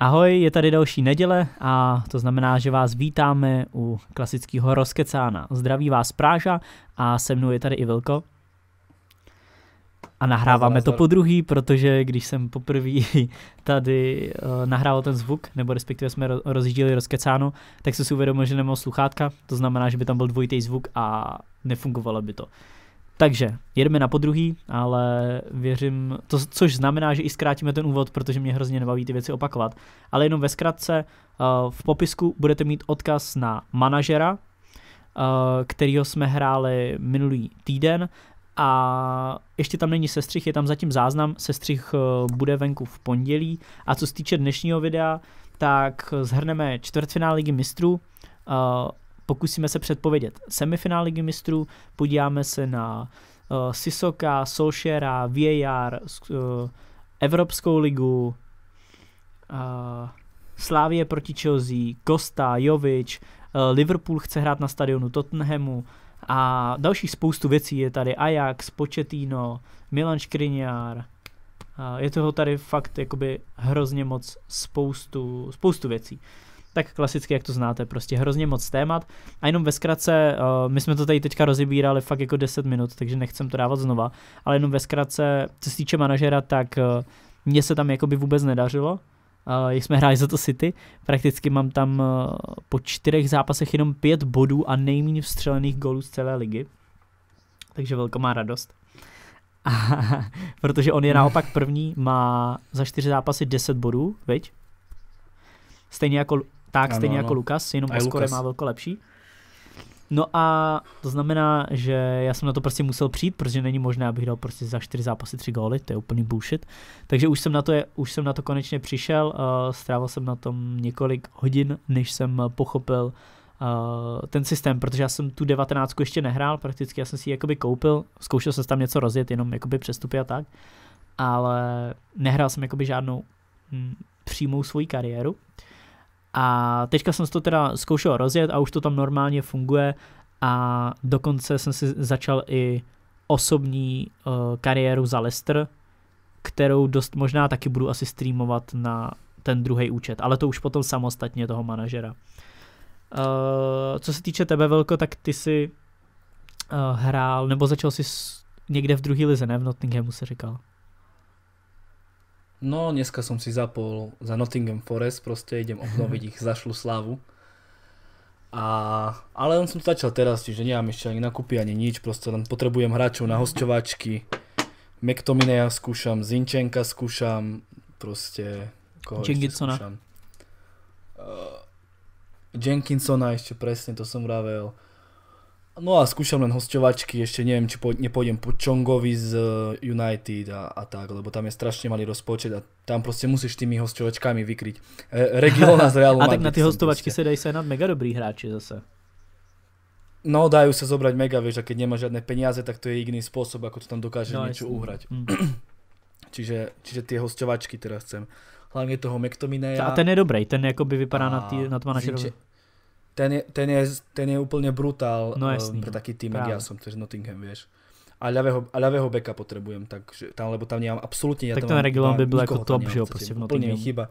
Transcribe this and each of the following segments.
Ahoj, je tady další neděle a to znamená, že vás vítáme u klasického rozkecána. Zdraví vás Práža a se mnou je tady i Vilko. A nahráváme to po druhý, protože když jsem poprvé tady uh, nahrával ten zvuk, nebo respektive jsme rozjížděli rozkecáno, tak jsem si uvědomil, že nemám sluchátka, to znamená, že by tam byl dvojitý zvuk a nefungovalo by to. Takže jedeme na podruhý, ale věřím, to, což znamená, že i zkrátíme ten úvod, protože mě hrozně nebaví ty věci opakovat. Ale jenom ve zkratce, eh, v popisku budete mít odkaz na manažera, eh, kterýho jsme hráli minulý týden a ještě tam není sestřih, je tam zatím záznam, sestřih eh, bude venku v pondělí a co se týče dnešního videa, tak zhrneme čtvrtfinále ligy mistrů, pokusíme se předpovědět semifinále Ligy mistrů, podíváme se na uh, eh, Sisoka, Solšera, VAR, uh, eh, Evropskou ligu, uh, Slávie proti Chelsea, Costa, Jovič, uh, eh, Liverpool chce hrát na stadionu Tottenhamu a dalších spoustu věcí je tady Ajax, Početino, Milan Škriňár, je toho tady fakt jakoby hrozně moc spoustu, spoustu věcí tak klasicky, jak to znáte, prostě hrozně moc témat. A jenom ve zkratce, uh, my jsme to tady teďka rozebírali fakt jako 10 minut, takže nechcem to dávat znova, ale jenom ve zkratce, co se týče manažera, tak uh, mně se tam jako by vůbec nedařilo, Uh, jak jsme hráli za to City, prakticky mám tam uh, po čtyřech zápasech jenom pět bodů a nejméně vstřelených gólů z celé ligy. Takže velká má radost. A, protože on je naopak první, má za čtyři zápasy 10 bodů, veď? Stejně jako tak ano, stejně jako ano. jako Lukas, jenom Oscar Lukas. má velko lepší. No a to znamená, že já jsem na to prostě musel přijít, protože není možné, abych dal prostě za čtyři zápasy tři góly, to je úplný bullshit. Takže už jsem na to, je, už jsem na to konečně přišel, uh, strávil jsem na tom několik hodin, než jsem pochopil uh, ten systém, protože já jsem tu devatenáctku ještě nehrál, prakticky já jsem si ji jakoby koupil, zkoušel jsem tam něco rozjet, jenom jakoby přestupy a tak, ale nehrál jsem jakoby žádnou m, hm, přímou svoji kariéru. Uh, a teďka jsem to teda zkoušel rozjet a už to tam normálně funguje a dokonce jsem si začal i osobní uh, kariéru za Lester, kterou dost možná taky budu asi streamovat na ten druhý účet, ale to už potom samostatně toho manažera. Uh, co se týče tebe, Velko, tak ty si uh, eh, hrál, nebo začal si někde v druhé lize, ne? V Nottinghamu se říkal. No, dneska som si zapol za Nottingham Forest, proste idem obnoviť ich zašlu slavu. A, ale on som to začal teraz, čiže nemám ešte ani nakupy, ani nič, proste len potrebujem hráčov na hosťovačky. McTominaya skúšam, Zinčenka skúšam, proste... Koho Jenkinsona. Ešte skúšam? Uh, Jenkinsona ešte presne, to som vravel. No a skúšam len hosťovačky, ešte neviem, či po, nepôjdem po Chongovi z eh, United a, a tak, lebo tam je strašne malý rozpočet a tam proste musíš tými hosťovačkami vykryť. E, eh, Region z Realu A tak na ty hostovačky proste. se dají nad mega dobrý hráči zase. No, dajú sa zobrať mega, vieš, a keď nemáš žiadne peniaze, tak to je iný spôsob, ako to tam dokáže no, niečo uhrať. Mm. čiže, čiže tie hosťovačky teraz chcem. Hlavne toho McTominaya. A ten je dobrý, ten jakoby vypadá na, tý, na tom manažerovi ten je, ten je, ten je úplne brutál no, eh, jasný, pre taký tým, jak ja som, to je Nottingham, vieš. A ľavého, a ľavého beka potrebujem, takže tam, lebo tam nemám absolútne... Ja tak ten Regilon by byl jako top, že jo, prostě v Nottinghamu. chyba.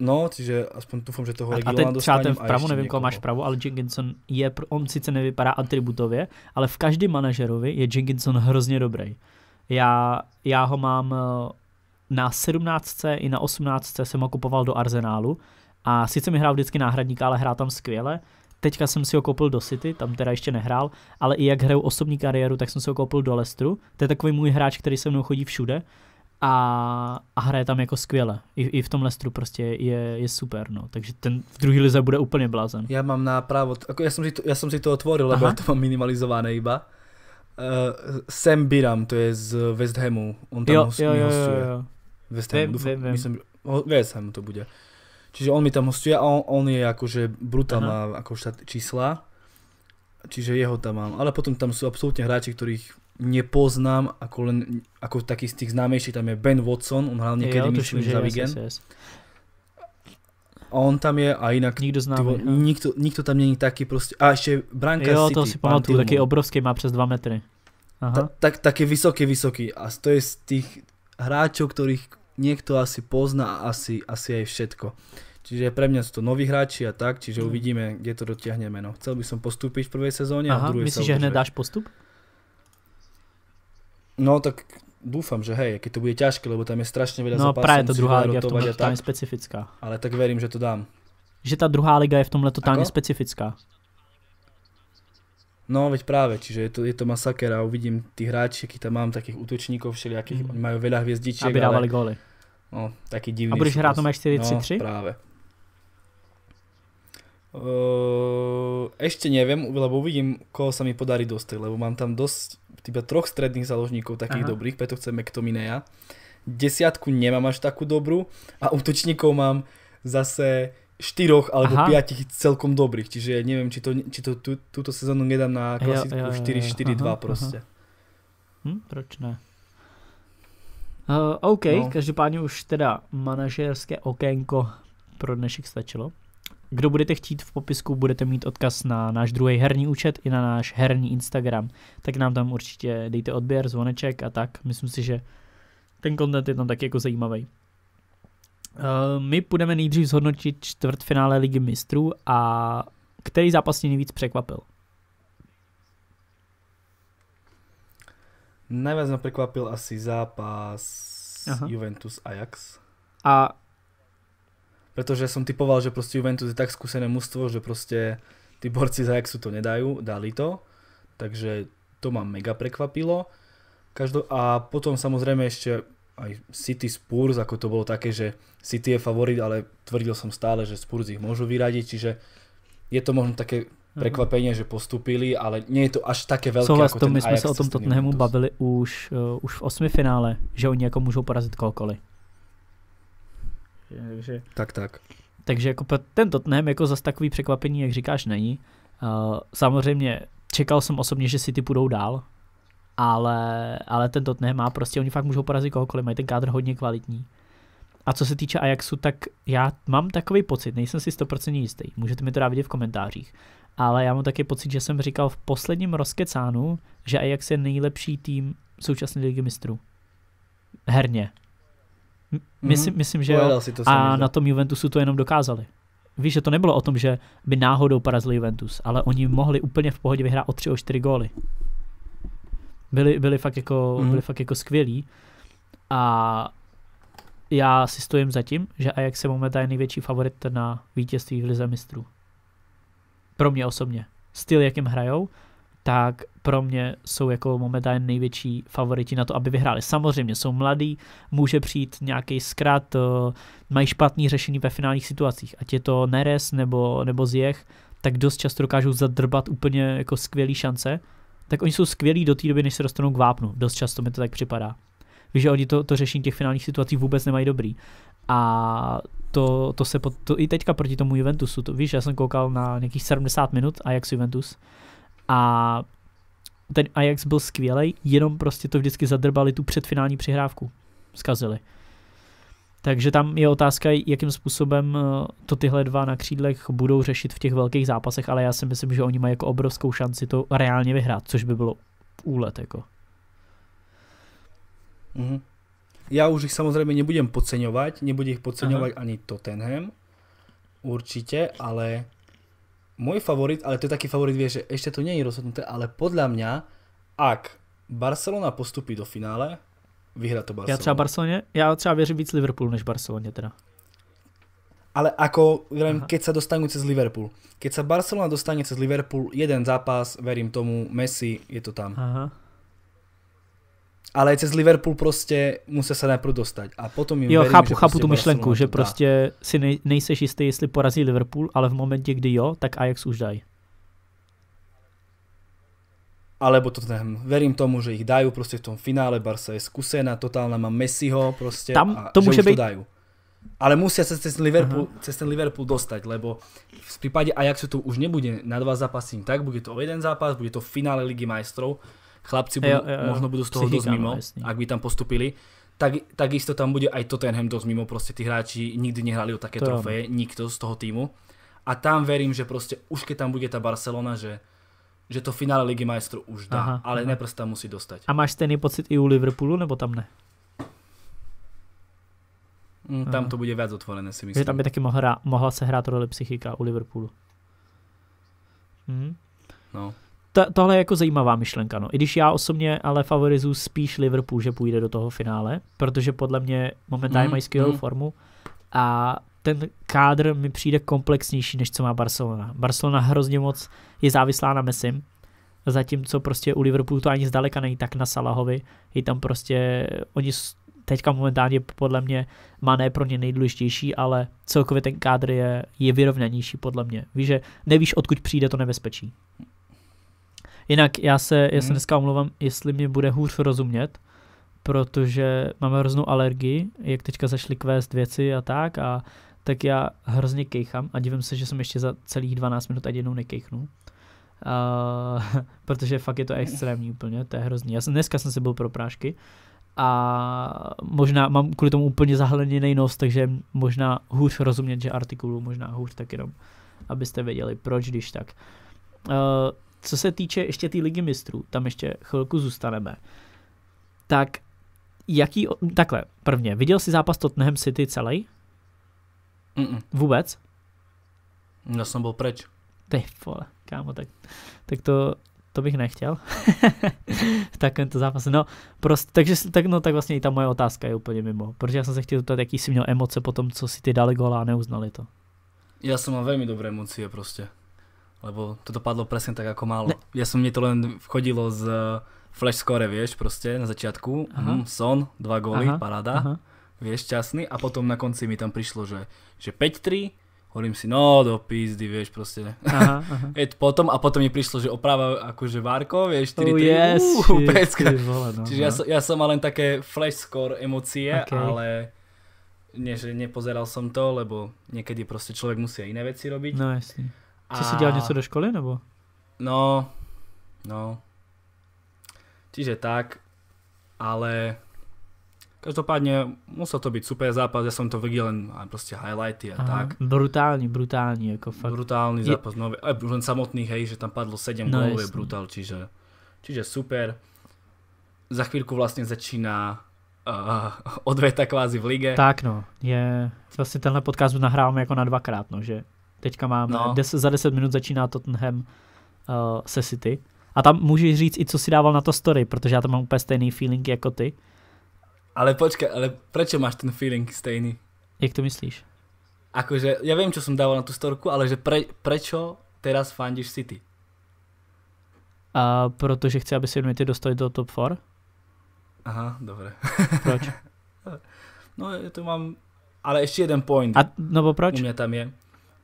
No, čiže aspoň doufám, že toho dostanem. A teď třeba ten vpravo, nevím, koho máš vpravo, ale Jenkinson je, on sice nevypadá atributově, ale v každém manažerovi je Jenkinson hrozně dobrý. Já, já ho mám eh, na 17. i na 18. jsem ho kupoval do Arsenálu a sice mi hrál vždycky náhradníka, ale hrál tam skvěle. Teďka jsem si ho koupil do City, tam teda ještě nehrál, ale i jak hraju osobní kariéru, tak jsem si ho koupil do Lestru. To je takový můj hráč, který se mnou chodí všude a, a hraje tam jako skvěle. I, i v tom Lestru prostě je, je super, no. Takže ten v druhý lize bude úplně blázen. Já mám nápravo, jako já jsem si to, já jsem si to otvoril, lebo já to mám minimalizované iba. Uh, Sam Biram, to je z West Hamu, on tam jo, host, jo, jo, jo, jo. West Hamu, vím, doufám, vím, myslím, West Hamu to bude. Čiže on mi tam hostuje a on, on je akože brutál, má ako štát čísla. Čiže jeho tam mám. Ale potom tam sú absolútne hráči, ktorých nepoznám, ako len ako taký z tých známejších, tam je Ben Watson, on hral niekedy ja, myslím za Vigen. A on tam je a jinak nikdo, známy. tyvo, no. nikto, nikto tam není taky prostě. A ještě Branka jo, City. Jo, to si pamatuju, taky obrovský, má přes 2 metry. Aha. Ta, tak, taky vysoký, vysoký. A to je z těch hráčů, kterých niekto asi pozná asi, asi aj všetko. Čiže pre mňa sú to noví hráči a tak, čiže mhm. uvidíme, kde to dotiahneme. No, chcel by som postúpiť v prvej sezóne Aha, a druhej myslíš, že hned dáš postup? No tak dúfam, že hej, keď to bude ťažké, lebo tam je strašne veľa no, zápasov. No práve to druhá liga v tomhle tam je specifická. Ale tak verím, že to dám. Že ta druhá liga je v tomhle totálně specifická. No, veď práve, čiže je to, je to masaker a uvidím tých hráči, akých tam mám, takých útočníkov všelijakých, mm. oni majú veľa hviezdičiek. Aby dávali ale... góly. No, taky divný. A budeš hrát na 4-3-3? No, práve. Uh, ešte neviem, lebo uvidím, koho sa mi podarí dostať, lebo mám tam dosť, iba troch stredných záložníkov takých Aha. dobrých, preto chcem Mektomineja. Desiatku nemám až takú dobrú a útočníkov mám zase štyroch alebo Aha. piatich celkom dobrých, čiže neviem, či to, či to tú, túto sezónu nedám na klasickú 4-4-2 proste. Aha. Hm, proč ne? Uh, OK, no. každopádně už teda manažerské okénko pro dnešek stačilo. Kdo budete chtít v popisku, budete mít odkaz na náš druhý herní účet i na náš herní Instagram. Tak nám tam určitě dejte odběr, zvoneček a tak. Myslím si, že ten content je tam taky jako zajímavý. Uh, eh, my půjdeme nejdřív zhodnotit čtvrtfinále Ligy mistrů a který zápas tě nejvíc překvapil? Najviac ma prekvapil asi zápas Aha. Juventus Ajax. A pretože som typoval, že proste Juventus je tak skúsené mužstvo, že proste tí borci z Ajaxu to nedajú, dali to. Takže to ma mega prekvapilo. Každo... A potom samozrejme ešte aj City Spurs, ako to bolo také, že City je favorit, ale tvrdil som stále, že Spurs ich môžu vyradiť, čiže je to možno také Prekvapeně, že postupili, ale nie je to až také velké jako Souhlas, jako to, ten my jsme se o tom Tottenhamu bavili už, uh, už v osmi finále, že oni jako můžou porazit kohokoliv. Takže, tak, tak. Takže jako ten Tottenham jako zase takový překvapení, jak říkáš, není. Uh, samozřejmě čekal jsem osobně, že City půjdou dál, ale, ale ten Tottenham má prostě, oni fakt můžou porazit kohokoliv, mají ten kádr hodně kvalitní. A co se týče Ajaxu, tak já mám takový pocit, nejsem si 100% jistý, můžete mi to dát vidět v komentářích, ale já mám taky pocit, že jsem říkal v posledním rozkecánu, že Ajax je nejlepší tým současné ligy mistrů. Herně. M- myslím, mm-hmm. myslím, že jo. to a na tom Juventusu to jenom dokázali. Víš, že to nebylo o tom, že by náhodou porazili Juventus, ale oni mohli úplně v pohodě vyhrát o tři o čtyři góly. Byli, byli, fakt jako, mm-hmm. byli fakt jako skvělí. A já si stojím za tím, že Ajax je momentálně největší favorit na vítězství v Lize mistrů pro mě osobně, styl, jakým hrajou, tak pro mě jsou jako momentálně největší favoriti na to, aby vyhráli. Samozřejmě jsou mladí, může přijít nějaký zkrat, eh, mají špatný řešení ve finálních situacích, ať je to Neres nebo, nebo Zjech, tak dost často dokážou zadrbat úplně jako skvělé šance, tak oni jsou skvělí do té doby, než se dostanou k vápnu. Dost často mi to tak připadá. Víš, že oni to, to řešení těch finálních situací vůbec nemají dobrý. A to, to se pod, to i teďka proti tomu Juventusu, to, víš, já jsem koukal na nějakých 70 minut Ajax Juventus a ten Ajax byl skvělý, jenom prostě to vždycky zadrbali tu předfinální přihrávku. Zkazili. Takže tam je otázka, jakým způsobem eh, to tyhle dva na křídlech budou řešit v těch velkých zápasech, ale já si myslím, že oni mají jako obrovskou šanci to reálně vyhrát, což by bylo úlet jako. Mm-hmm. Ja už ich samozrejme nebudem podceňovať, nebude ich podceňovať ani Tottenham, určite, ale môj favorit, ale to je taký favorit, vieš, že ešte to nie je rozhodnuté, ale podľa mňa, ak Barcelona postupí do finále, vyhra to Barcelona. Já třeba Barceloně, já třeba věřím víc Liverpoolu než Barceloně teda. Ale ako, viem, keď sa dostanú cez Liverpool. Keď sa Barcelona dostane cez Liverpool, jeden zápas, verím tomu, Messi, je to tam. Aha ale cez Liverpool prostě musí se najprv dostat. A potom jim Jo, verím, chápu, že chápu prostě tu myšlenku, že prostě dá. si nej, nejseš jistý, jestli porazí Liverpool, ale v momentě, kdy jo, tak Ajax už dají. Alebo to Tottenham. Verím tomu, že ich dají prostě v tom finále. Barca je zkusená, totálna má Messiho prostě Tam a to může být... to Ale musí se cez Liverpool, Aha. cez ten Liverpool dostat, lebo v případě Ajaxu to už nebude na dva zápasy, tak bude to o jeden zápas, bude to v finále Ligy majstrov chlapci budú, jo, jo, jo. možno budú z toho Psychika, dosť mimo, no, ak by tam postupili. Tak, takisto tam bude aj Tottenham dosť mimo, proste tí hráči nikdy nehrali o také to trofeje, je. nikto z toho týmu. A tam verím, že proste už keď tam bude tá Barcelona, že že to finále Ligy majstrů už dá, aha, ale neprost tam musí dostať. A máš stejný pocit i u Liverpoolu, nebo tam ne? Mm, tam to bude viac otvorené, si myslím. Že tam by taky mohla, mohla se hrát roli psychika u Liverpoolu. Mhm. No to, tohle je jako zajímavá myšlenka. No. I když já osobně ale favorizuju spíš Liverpool, že půjde do toho finále, protože podle mě momentálně mm, mají skvělou mm. formu a ten kádr mi přijde komplexnější, než co má Barcelona. Barcelona hrozně moc je závislá na Messim, zatímco prostě u Liverpoolu to ani zdaleka není tak na Salahovi. Je tam prostě, oni teďka momentálně podle mě má ne pro ně nejdůležitější, ale celkově ten kádr je, je vyrovnanější podle mě. Víš, že nevíš, odkud přijde to nebezpečí. Jinak já se, já se mhm. dneska omlouvám, jestli mě bude hůř rozumět, protože máme hroznou alergii, jak teďka zašli kvést věci a tak a tak já hrozně kejchám a divím se, že jsem ještě za celých 12 minut a jednou nekejchnu. Uh, protože fakt je to extrémní úplně, to je hrozný. Já jsem, dneska jsem si byl pro prášky a možná mám kvůli tomu úplně zahleněný nos, takže možná hůř rozumět, že artikulu, možná hůř tak jenom, abyste věděli proč, když tak. Uh, co se týče ještě té tý ligy mistrů, tam ještě chvilku zůstaneme, tak jaký, takhle, prvně, viděl jsi zápas Tottenham City celý? Mm-mm. Vůbec? Já jsem byl preč. Ty vole, kámo, tak, tak to, to bych nechtěl. tak to zápas. No, prostě, takže, tak, no, tak vlastně i ta moje otázka je úplně mimo. Protože já jsem se chtěl zeptat, jaký jsi měl emoce po tom, co si ty dali gola a neuznali to. Já jsem mám velmi dobré emoce prostě lebo to dopadlo presne tak, ako málo. Ne. Ja som, mne to len chodilo z eh, flash score, vieš, proste na začiatku. Aha. Hm, son, dva góly, aha, paráda. Aha. Vieš, šťastný. A potom na konci mi tam prišlo, že, že 5-3, hovorím si, no do pízdy, vieš, proste. Aha, aha. Et potom, a potom mi prišlo, že oprava akože Várko, vieš, 4 oh, yes, uh, yes, no, Čiže no. ja, som, ja som mal len také flash score emócie, okay. ale nie, že nepozeral som to, lebo niekedy proste človek musí aj iné veci robiť. No jasne. Co si dělal něco do školy, nebo? No, no. Čiže tak, ale každopádně musel to být super zápas, já jsem to viděl jen prostě highlighty a Aha, tak. Brutální, brutální, jako fakt. Brutální zápas, je... nový, už eh, jen samotný, hej, že tam padlo 7 no, gólů, je brutál, čiže, čiže super. Za chvíľku vlastně začíná eh, uh, odveta kvázi v lige. Tak no, je, vlastně tenhle podcast nahráváme jako na dvakrát, no, že Teďka máme, no. des, za 10 minut začíná Tottenham uh, se City. A tam můžeš říct i, co si dával na to story, protože já tam mám úplně stejný feeling jako ty. Ale počkej, ale proč máš ten feeling stejný? Jak to myslíš? Akože, já vím, co jsem dával na tu storku, ale že pre, prečo teraz fandíš City? A protože chci, aby se United dostali do top 4. Aha, dobré. Proč? no, to tu mám, ale ještě jeden point. A, no proč? U mě tam je.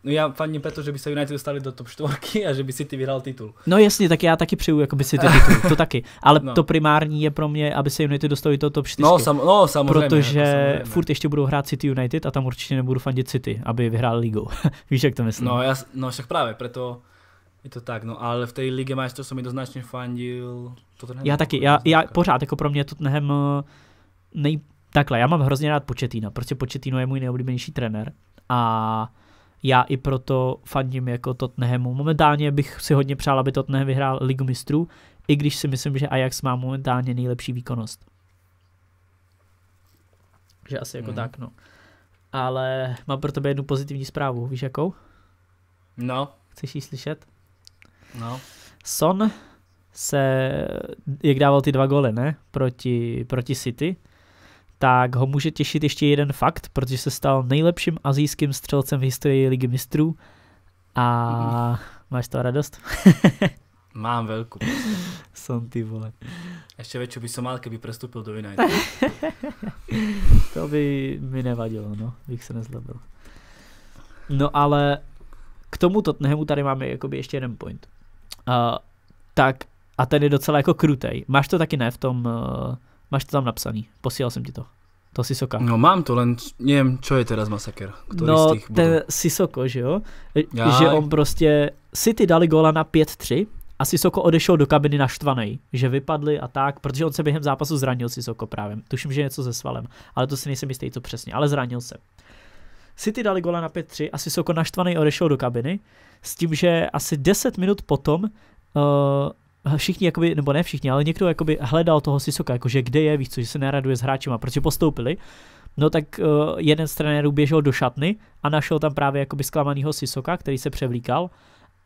No já fandím proto, že by se United dostali do top 4 a že by si ty vyhrál titul. No jasně, tak já taky přeju si ty titul, to taky. Ale no. to primární je pro mě, aby se United dostali do top 4. No, sam, no samozřejmě. Protože no, samozřejmě. furt ještě budou hrát City United a tam určitě nebudu fandit City, aby vyhrál ligu. Víš, jak to myslím? No, já, no však právě, proto je to tak, no ale v té to, co mi doznačně fandil Tottenham. Já taky, já, já pořád, jako pro mě to nehem nej... Takhle, já mám hrozně rád Početína, protože Početíno je můj nejoblíbenější trenér a já i proto fandím jako Tottenhamu. Momentálně bych si hodně přál, aby Tottenham vyhrál Ligu mistrů, i když si myslím, že Ajax má momentálně nejlepší výkonnost. Že asi jako hmm. tak, no. Ale mám pro tebe jednu pozitivní zprávu, víš jakou? No. Chceš ji slyšet? No. Son se, jak dával ty dva góly, ne? Proti, proti City tak ho může těšit ještě jeden fakt, protože se stal nejlepším azijským střelcem v historii Ligy mistrů a mm. máš to radost? Mám velkou. Jsem ty vole. Ještě většiu by som mal, kdyby prestúpil do United. to by mi nevadilo, no, bych se nezlobil. No ale k tomu Tottenhamu tady máme jakoby ještě jeden point. Uh, tak a ten je docela jako krutej. Máš to taky ne v tom uh, Máš to tam napsaný, posílal jsem ti to. To Sisoka. No mám to, len nevím, čo je teraz masaker. Který no, z těch ten budou? Sisoko, že jo? E, Jaj. Že on prostě, City dali góla na 5-3 a Sisoko odešel do kabiny naštvaný, že vypadli a tak, protože on se během zápasu zranil Sisoko právě. Tuším, že něco se svalem, ale to si nejsem jistý, co přesně, ale zranil se. City dali góla na 5-3 a Sisoko naštvaný odešel do kabiny s tím, že asi 10 minut potom uh, všichni, jakoby, nebo ne všichni, ale někdo jakoby hledal toho Sisoka, jakože kde je, víš co, že se neraduje s a protože postoupili. No tak uh, jeden z trenérů běžel do šatny a našel tam právě jakoby zklamanýho Sisoka, který se převlíkal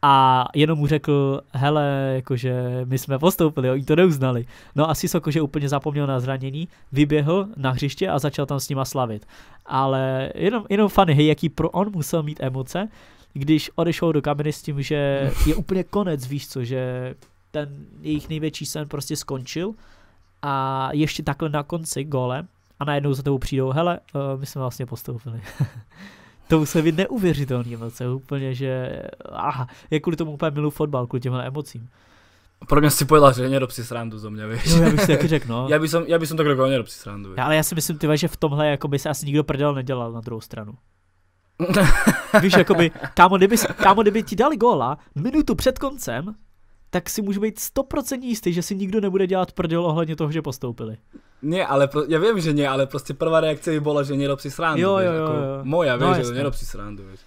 a jenom mu řekl, hele, jakože my jsme postoupili, oni to neuznali. No a Sisoko, že úplně zapomněl na zranění, vyběhl na hřiště a začal tam s nima slavit. Ale jenom, jenom funny, hej, jaký pro on musel mít emoce, když odešel do kabiny s tím, že je úplně konec, víš co, že ten jejich největší sen prostě skončil a ještě takhle na konci gole a najednou za tebou přijdou, hele, eh, my jsme vlastně postoupili. to musí být neuvěřitelný emoce, úplně, že aha, je kvůli tomu úplně milu fotbal, kvůli těmhle emocím. Pro mě si pojela řeně do psi srandu zo mě, víš. No, já bych si taky řekl, no. já bych som, já bych som takhle řekl, do psi srandu. Já, ale já si myslím, ty že v tomhle jako by se asi nikdo prdel nedělal na druhou stranu. víš, jakoby, kámo, kdyby, kámo, kdyby ti dali góla minutu před koncem, tak si můžu být stoprocentně jistý, že si nikdo nebude dělat prdel ohledně toho, že postoupili. Ne, ale pro, já vím, že ne, ale prostě prvá reakce by byla, že někdo při srandu. Jo, jo, jako jo, jo. moja, no, víš, že někdo srandu. Vieš.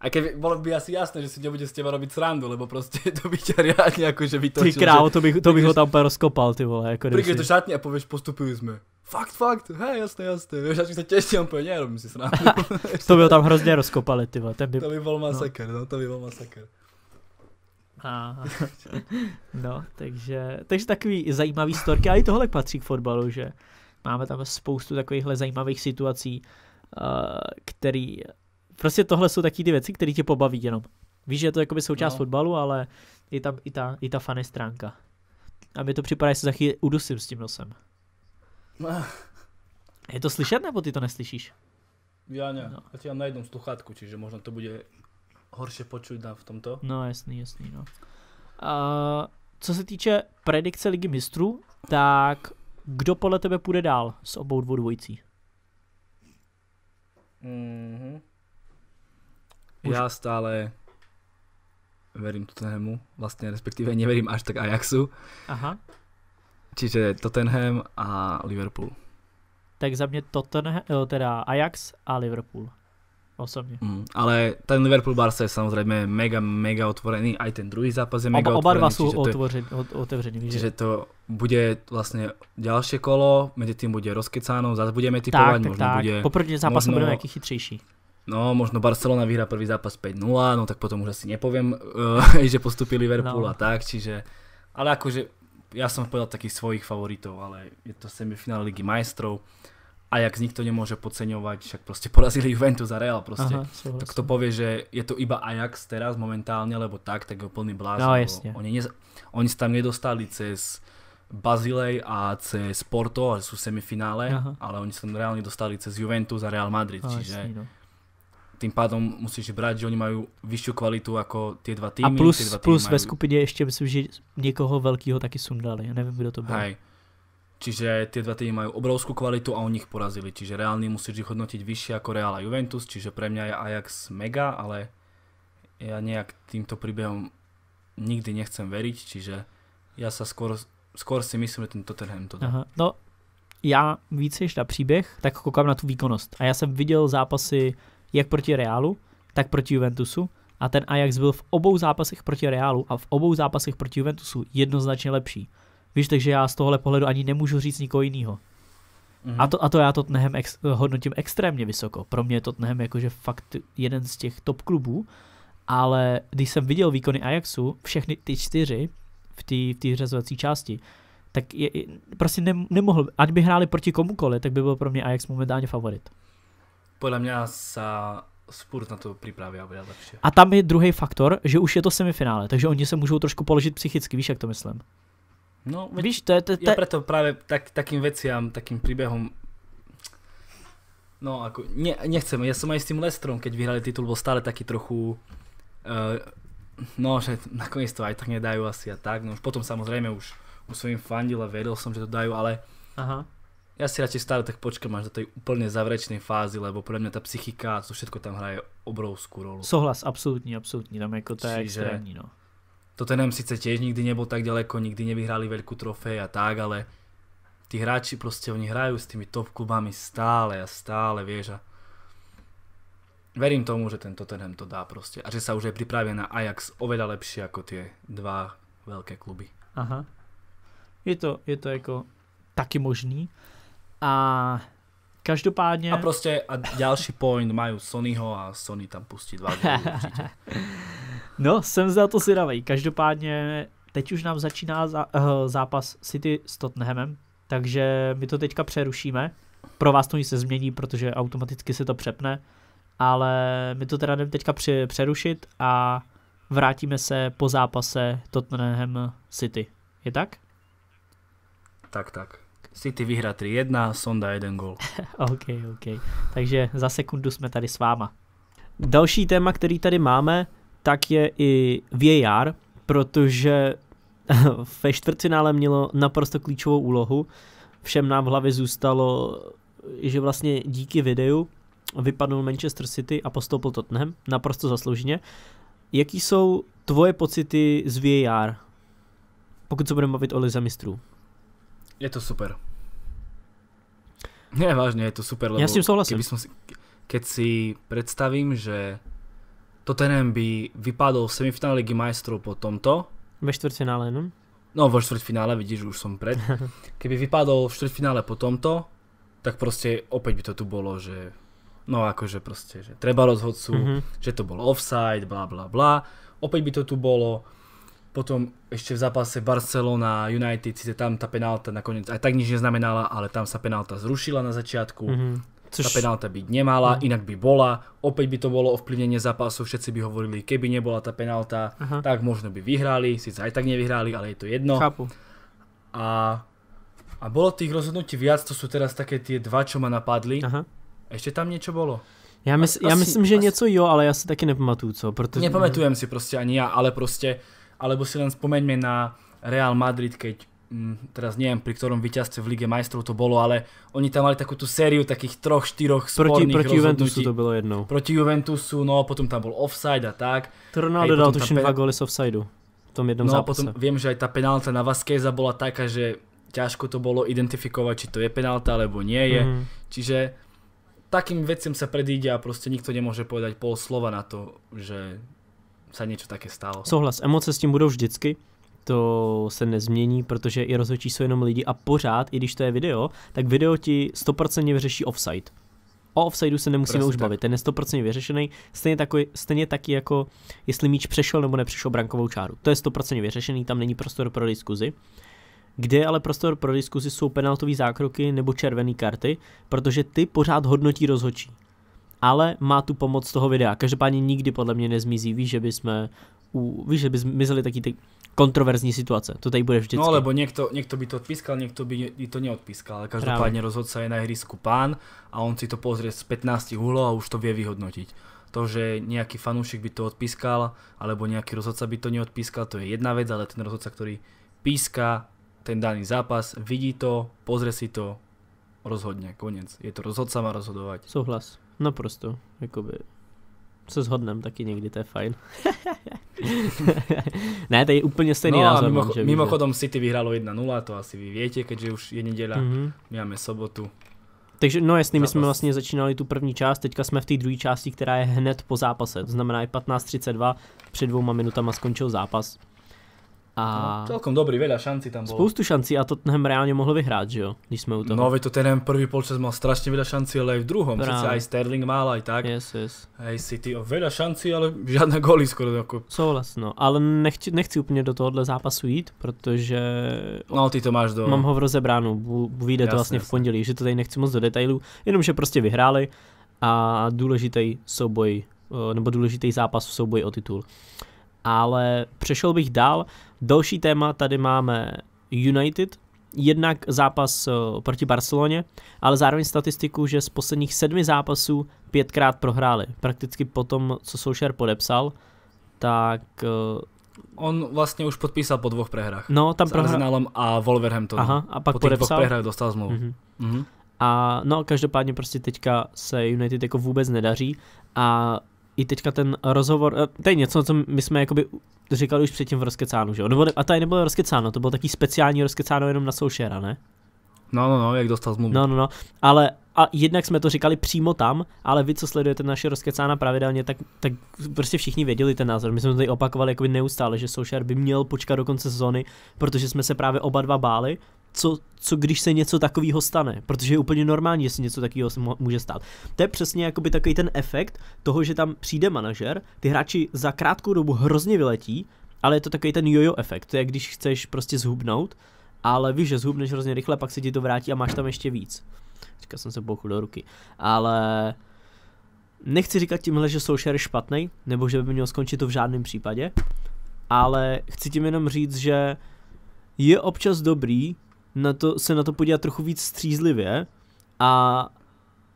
A keby bylo by asi jasné, že si bude s těma robit srandu, lebo prostě to by jako, že by to Ty krávo, to bych, to bych ho tam rozkopal, ty vole. Jako když. si... to šatně a pověš, postupili jsme. Fakt, fakt, hej, jasné, jasné. Víš, až se teším, on pověděl, nerobím si srandu. to by ho tam hrozně rozkopali, ty vole. Ten by... To by byl masakr, no. no, to by byl masakr. A, no, takže, takže takový zajímavý storky, ale i tohle patří k fotbalu, že máme tam spoustu takovýchhle zajímavých situací, eh, který, prostě tohle jsou taky ty věci, které tě pobaví jenom. Víš, že je to jakoby součást no. fotbalu, ale je tam i ta, i ta fany stránka. A mi to připadá, že se zachy udusím s tím nosem. Je to slyšet, nebo ty to neslyšíš? Já ne, no. já ti mám na jednom sluchátku, čiže možná to bude horše počuť na, v tomto. No jasný, jasný, no. Uh, co se týče predikce ligy mistrů, tak kdo podle tebe půjde dál s obou dvou dvojicí? Mm-hmm. Už... Já stále verím Tottenhamu, vlastně respektive neverím až tak Ajaxu. Aha. Čiže Tottenham a Liverpool. Tak za mě Tottenham, eh, teda Ajax a Liverpool osobně. Mm, ale ten Liverpool Barca je samozřejmě mega, mega otvorený, a i ten druhý zápas je mega oba, oba otvorený. Oba dva jsou otevřený. otevření. Čiže to bude vlastně další kolo, mezi tím bude rozkecáno, zase budeme typovat, tak, tak, možná tak. bude... Po prvním zápas, možno... nějaký chytřejší. No, možno Barcelona vyhrá prvý zápas 5-0, no tak potom už asi nepovím, uh, že postupí Liverpool no. a tak, čiže... Ale jakože, já jsem povedal takých svojich favoritů, ale je to semifinále Ligy majstrov a jak z nich to nemôže podceňovať, však proste porazili Juventus a Real proste. Aha, tak to povie, že je to iba Ajax teraz momentálne, lebo tak, tak je úplný blázon. No, Oni, ne, oni sa tam nedostali cez Bazilej a cez Porto, a sú semifinále, Aha. ale oni sa tam reálne dostali cez Juventus a Real Madrid, a, no, čiže... Jasne, no. Tým pádom musíš brať, že oni majú vyššiu kvalitu ako tie dva týmy. A plus, tie dva týmy plus majú... ve skupině ještě myslím, že někoho velkého taky sundali. nevím, kdo to byl. Hej. Čiže tie dva týmy majú obrovskú kvalitu a oni ich porazili. Čiže reálne musíš ich hodnotiť vyššie ako Real a Juventus, čiže pre mňa je Ajax mega, ale ja nejak týmto príbehom nikdy nechcem veriť, čiže já sa skoro, skôr si myslím, že ten Tottenham to dá. Aha, no, já více ešte na příběh, tak koukám na tu výkonnost. A já jsem viděl zápasy jak proti Realu, tak proti Juventusu. A ten Ajax byl v obou zápasech proti Realu a v obou zápasech proti Juventusu jednoznačně lepší. Víš, takže já z tohohle pohledu ani nemůžu říct nikoho jiného. Mm-hmm. A, to, a to já Tottenham ex, hodnotím extrémně vysoko. Pro mě je Tottenham jakože fakt jeden z těch top klubů, ale když jsem viděl výkony Ajaxu, všechny ty čtyři v té v řazovací části, tak je, prostě ne, nemohl, ať by hráli proti komukoli, tak by byl pro mě Ajax momentálně favorit. Podle mě se Spurs na to připraví a bude lepší. A tam je druhý faktor, že už je to semifinále, takže oni se můžou trošku položit psychicky, víš, jak to myslím. No, veď, víš, to je... To, to... Ja preto práve tak, takým veciam, takým príbehom No ako, ne, nechcem, ja som aj s tým Lestrom, keď vyhrali titul, bol stále taký trochu, uh, no, že nakoniec to aj tak nedajú asi a tak, no už potom samozrejme už, už svojim fandil a vedel som, že to dajú, ale Aha. ja si radšej stále tak počkám až do tej úplne zavrečnej fázy, lebo pre mňa tá psychika, to všetko tam hraje obrovskú rolu. Souhlas, absolútne, absolútne, tam jako ako tá Čiže... extrémní, no. Tottenham sice tiež nikdy nebol tak ďaleko, nikdy nevyhrali veľkú trofej a tak, ale tí hráči proste oni hrajú s tými top klubami stále a stále, vieš. A verím tomu, že ten Tottenham to dá proste a že sa už aj pripravia na Ajax oveľa lepšie ako tie dva veľké kluby. Aha. Je to, je to jako taky možný. A každopádně... A prostě a další point mají Sonyho a Sony tam pustí dva No, jsem za to zvědavý. Každopádně teď už nám začíná uh, zápas City s Tottenhamem, takže my to teďka přerušíme. Pro vás to nic se změní, protože automaticky se to přepne, ale my to teda jdeme teďka při, přerušit a vrátíme se po zápase Tottenham City. Je tak? Tak, tak. City vyhra 3-1, Sonda jeden gol. ok, ok. Takže za sekundu jsme tady s váma. Další téma, který tady máme, tak je i VAR, protože ve čtvrtfinále mělo naprosto klíčovou úlohu. Všem nám v hlavě zůstalo, že vlastně díky videu vypadnul Manchester City a postoupil Tottenham, naprosto zaslouženě. Jaký jsou tvoje pocity z VAR, pokud se budeme bavit o lize mistrů? Je to super. Ne, vážne, je to super, lebo Já s tým souhlasím. si, keď si predstavím, že Tottenham by vypadol v semifinále Ligy majstrov po tomto. Ve štvrtfinále, no? No, vo štvrtfinále, vidíš, už som pred. Keby vypadol v štvrtfinále po tomto, tak proste opäť by to tu bolo, že no akože proste, že treba rozhodcu, mm-hmm. že to bol offside, bla bla bla. Opäť by to tu bolo. Potom ešte v zápase Barcelona, United, síce tam tá penálta nakoniec aj tak nič neznamenala, ale tam sa penálta zrušila na začiatku. Mm-hmm. Což... Tá penálta byť nemala, mm. inak by bola, opäť by to bolo ovplyvnenie zápasu, všetci by hovorili, keby nebola tá penálta, Aha. tak možno by vyhrali, síce aj tak nevyhrali, ale je to jedno. Chápu. A, a bolo tých rozhodnutí viac, to sú teraz také tie dva, čo ma napadli. Aha. Ešte tam niečo bolo? Já, mysl, asi, já myslím, že asi, něco jo, ale já si taky nepamatuju, co. Proto... Nepamatujem si prostě ani já, ale prostě, alebo si len vzpomeňme na Real Madrid, keď Mm, teraz neviem, pri ktorom víťazstve v Lige majstrov to bolo, ale oni tam mali takú tú sériu takých troch, štyroch sporných proti, proti Juventusu to bylo jednou. Proti Juventusu, no potom tam bol offside a tak. Ronaldo dal tuším dva góly z offside V tom jednom no, zápase. potom viem, že aj tá penálta na Vaskeza bola taká, že ťažko to bolo identifikovať, či to je penálta alebo nie je. Mm. Čiže takým veciam sa predíde a proste nikto nemôže povedať pol slova na to, že sa niečo také stalo. Souhlas, emoce s tím budú vždycky to se nezmění, protože i rozhodčí jsou jenom lidi a pořád, i když to je video, tak video ti 100% vyřeší offside. O offsideu se nemusíme Prostě. už bavit, ten je 100% vyřešený, stejně, takový, stejně taky jako jestli míč přešel nebo nepřešel brankovou čáru. To je 100% vyřešený, tam není prostor pro diskuzi. Kde je ale prostor pro diskuzi jsou penaltové zákroky nebo červené karty, protože ty pořád hodnotí rozhodčí ale má tu pomoc toho videa. Každopádně nikdy podle mě nezmizí, víš, že bychom u, víš, že by zmizely taky ty kontroverzní situace. To tady bude vždycky. No lebo někdo, někdo by to odpískal, někdo by to neodpískal. Ale každopádně Právě. je na hrysku pán a on si to pozrie z 15 uhlov a už to vie vyhodnotit. To, že nějaký fanoušek by to odpískal, alebo nějaký rozhodca by to neodpískal, to je jedna věc, ale ten rozhodca, který píská, ten daný zápas, vidí to, pozrie si to, rozhodne, konec. Je to rozhodca, má rozhodovat. Souhlas, naprosto. No jakoby se shodneme taky někdy, to je fajn. ne, to je úplně stejný no názor. Mimocho- že mimochodom že... City vyhrálo 1-0, to asi vy větě, keďže už je neděla, mm-hmm. my máme sobotu. Takže no jasný, my jsme vlastně začínali tu první část, teďka jsme v té druhé části, která je hned po zápase, to znamená je 15.32, před dvouma minutama skončil zápas. A... No, celkom dobrý, veľa šancí tam bolo. Spoustu šancí a Tottenham reálně mohl vyhrát, že jo? Když jsme u toho. No, veď to ten prvý polčas mal strašně veľa šancí, ale i v druhom. Sice aj Sterling mal, aj tak. Yes, yes. Aj City, o, veľa šancí, ale žádná góly skoro. Jako... Souhlas, no. Ale nechci, nechci úplně do tohohle zápasu jít, protože... No, ty to máš do... Mám ho v rozebránu, vyjde to vlastně jasne. v pondělí, že to tady nechci moc do detailů, jenomže prostě vyhráli a důležitý souboj, eh, nebo důležitý zápas v souboji o titul. Ale přešel bych dál, Další téma tady máme United, jednak zápas eh, proti Barceloně, ale zároveň statistiku, že z posledních sedmi zápasů pětkrát prohráli. Prakticky po tom, co Solskjaer podepsal, tak... Eh, On vlastně už podpísal po dvou prehrách. No, tam s prohrál. Arsenalem a Wolverhamptonem. Aha, a pak po podepsal. Po prehrách dostal zmluvu. Mm-hmm. Mm-hmm. A no, každopádně prostě teďka se United jako vůbec nedaří a i teďka ten rozhovor, eh, to je něco, co my jsme jakoby říkali už předtím v Rozkecánu, že jo? Nebo, a tady nebylo Rozkecáno, to bylo taký speciální Rozkecáno jenom na Soušera, ne? No, no, no, jak dostal zmluvu. No, no, no, ale a jednak jsme to říkali přímo tam, ale vy, co sledujete naše rozkecána pravidelně, tak, tak prostě všichni věděli ten názor. My jsme to tady opakovali jako neustále, že soušar by měl počkat do konce sezóny, protože jsme se právě oba dva báli, co, co když se něco takového stane, protože je úplně normální, jestli něco takového se může stát. To je přesně jakoby takový ten efekt toho, že tam přijde manažer, ty hráči za krátkou dobu hrozně vyletí, ale je to takový ten jojo efekt, to je když chceš prostě zhubnout ale víš, že zhubneš hrozně rychle, pak se ti to vrátí a máš tam ještě víc. Říkal jsem se bochu do ruky, ale nechci říkat tímhle, že Solskjaer je špatný, nebo že by měl skončit to v žádném případě, ale chci tím jenom říct, že je občas dobrý na to, se na to podívat trochu víc střízlivě a,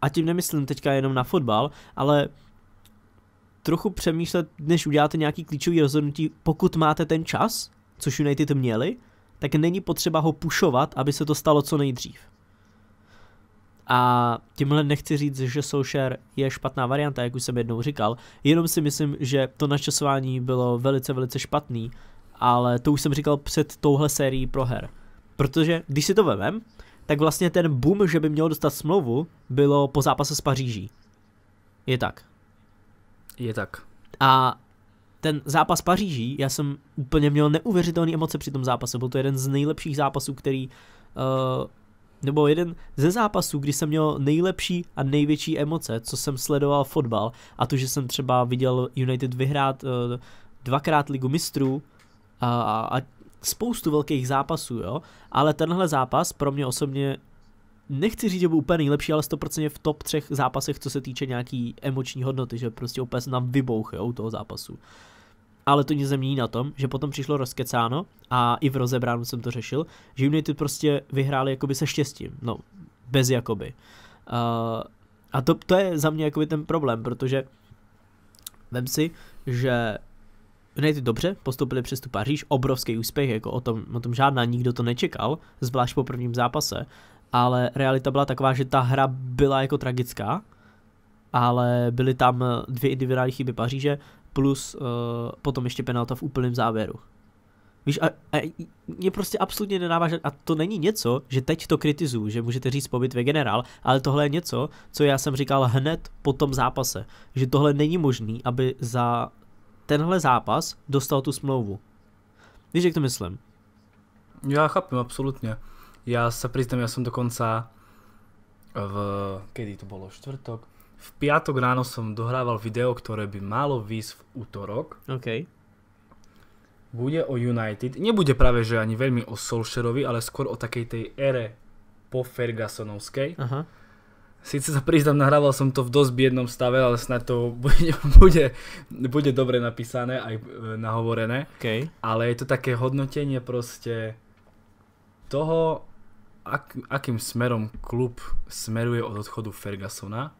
a tím nemyslím teďka jenom na fotbal, ale trochu přemýšlet, než uděláte nějaký klíčový rozhodnutí, pokud máte ten čas, což United měli, tak není potřeba ho pušovat, aby se to stalo co nejdřív. A tímhle nechci říct, že Soušer je špatná varianta, jak už jsem jednou říkal, jenom si myslím, že to načasování bylo velice, velice špatný, ale to už jsem říkal před touhle sérií pro her. Protože když si to vemem, tak vlastně ten boom, že by měl dostat smlouvu, bylo po zápase s Paříží. Je tak. Je tak. A ten zápas Paříží, já jsem úplně měl neuvěřitelné emoce při tom zápase, byl to jeden z nejlepších zápasů, který, uh, nebo jeden ze zápasů, kdy jsem měl nejlepší a největší emoce, co jsem sledoval fotbal a to, že jsem třeba viděl United vyhrát uh, dvakrát ligu mistrů a, a spoustu velkých zápasů, jo, ale tenhle zápas pro mě osobně nechci říct, že byl úplně nejlepší, ale 100% v top třech zápasech, co se týče nějaký emoční hodnoty, že prostě úplně jsem vybouch jo, u toho zápasu. Ale to nic nemění na tom, že potom přišlo rozkecáno a i v rozebránu jsem to řešil, že United prostě vyhráli jakoby se štěstím, no bez jakoby. Uh, a to, to je za mě jakoby ten problém, protože vem si, že United dobře, postupili přes tu Paříž, obrovský úspěch, jako o tom, o tom žádná, nikdo to nečekal, zvlášť po prvním zápase ale realita byla taková, že ta hra byla jako tragická, ale byly tam eh, dvě individuální chyby Paříže, plus uh, potom ještě penalta v úplném závěru. Víš, a, a mě prostě absolutně nedává, a to není něco, že teď to kritizuju, že můžete říct pobyt ve generál, ale tohle je něco, co já jsem říkal hned po tom zápase, že tohle není možný, aby za tenhle zápas dostal tu smlouvu. Víš, jak to myslím? Já chápu, absolutně. Ja sa priznám, ja som dokonca eh, v... Kedy to bolo? Štvrtok? V piatok ráno som dohrával video, ktoré by malo výsť v útorok. OK. Bude o United. Nebude práve, že ani veľmi o Solšerovi, ale skôr o takej tej ére po Fergusonovskej. Aha. Sice sa priznám, nahrával som to v dosť biednom stave, ale snad to bude, bude, bude dobre napísané aj eh, nahovorené. Okay. Ale je to také hodnotenie proste toho, ak, akým smerom klub smeruje od odchodu Fergusona.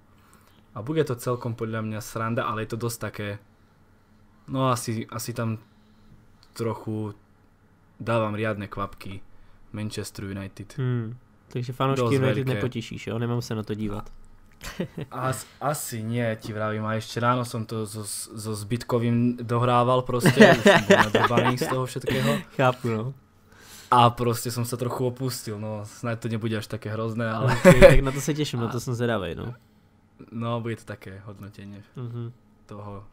A bude to celkom podľa mňa sranda, ale je to dosť také... No asi, asi tam trochu dávam riadne kvapky Manchester United. Hmm. Takže fanoušky United nepotešíš, jo? Nemám se na to dívat. As, asi nie, ti vravím. A ještě ráno jsem to so, so zbytkovým dohrával prostě. Už som bol z toho všetkého. Chápu, no. A prostě jsem se trochu opustil, no snad to nebude až také hrozné, ale... Okay, tak na to se těším, a... na to jsem zvedavej, no. No, bude to také hodnotenie mm-hmm. toho,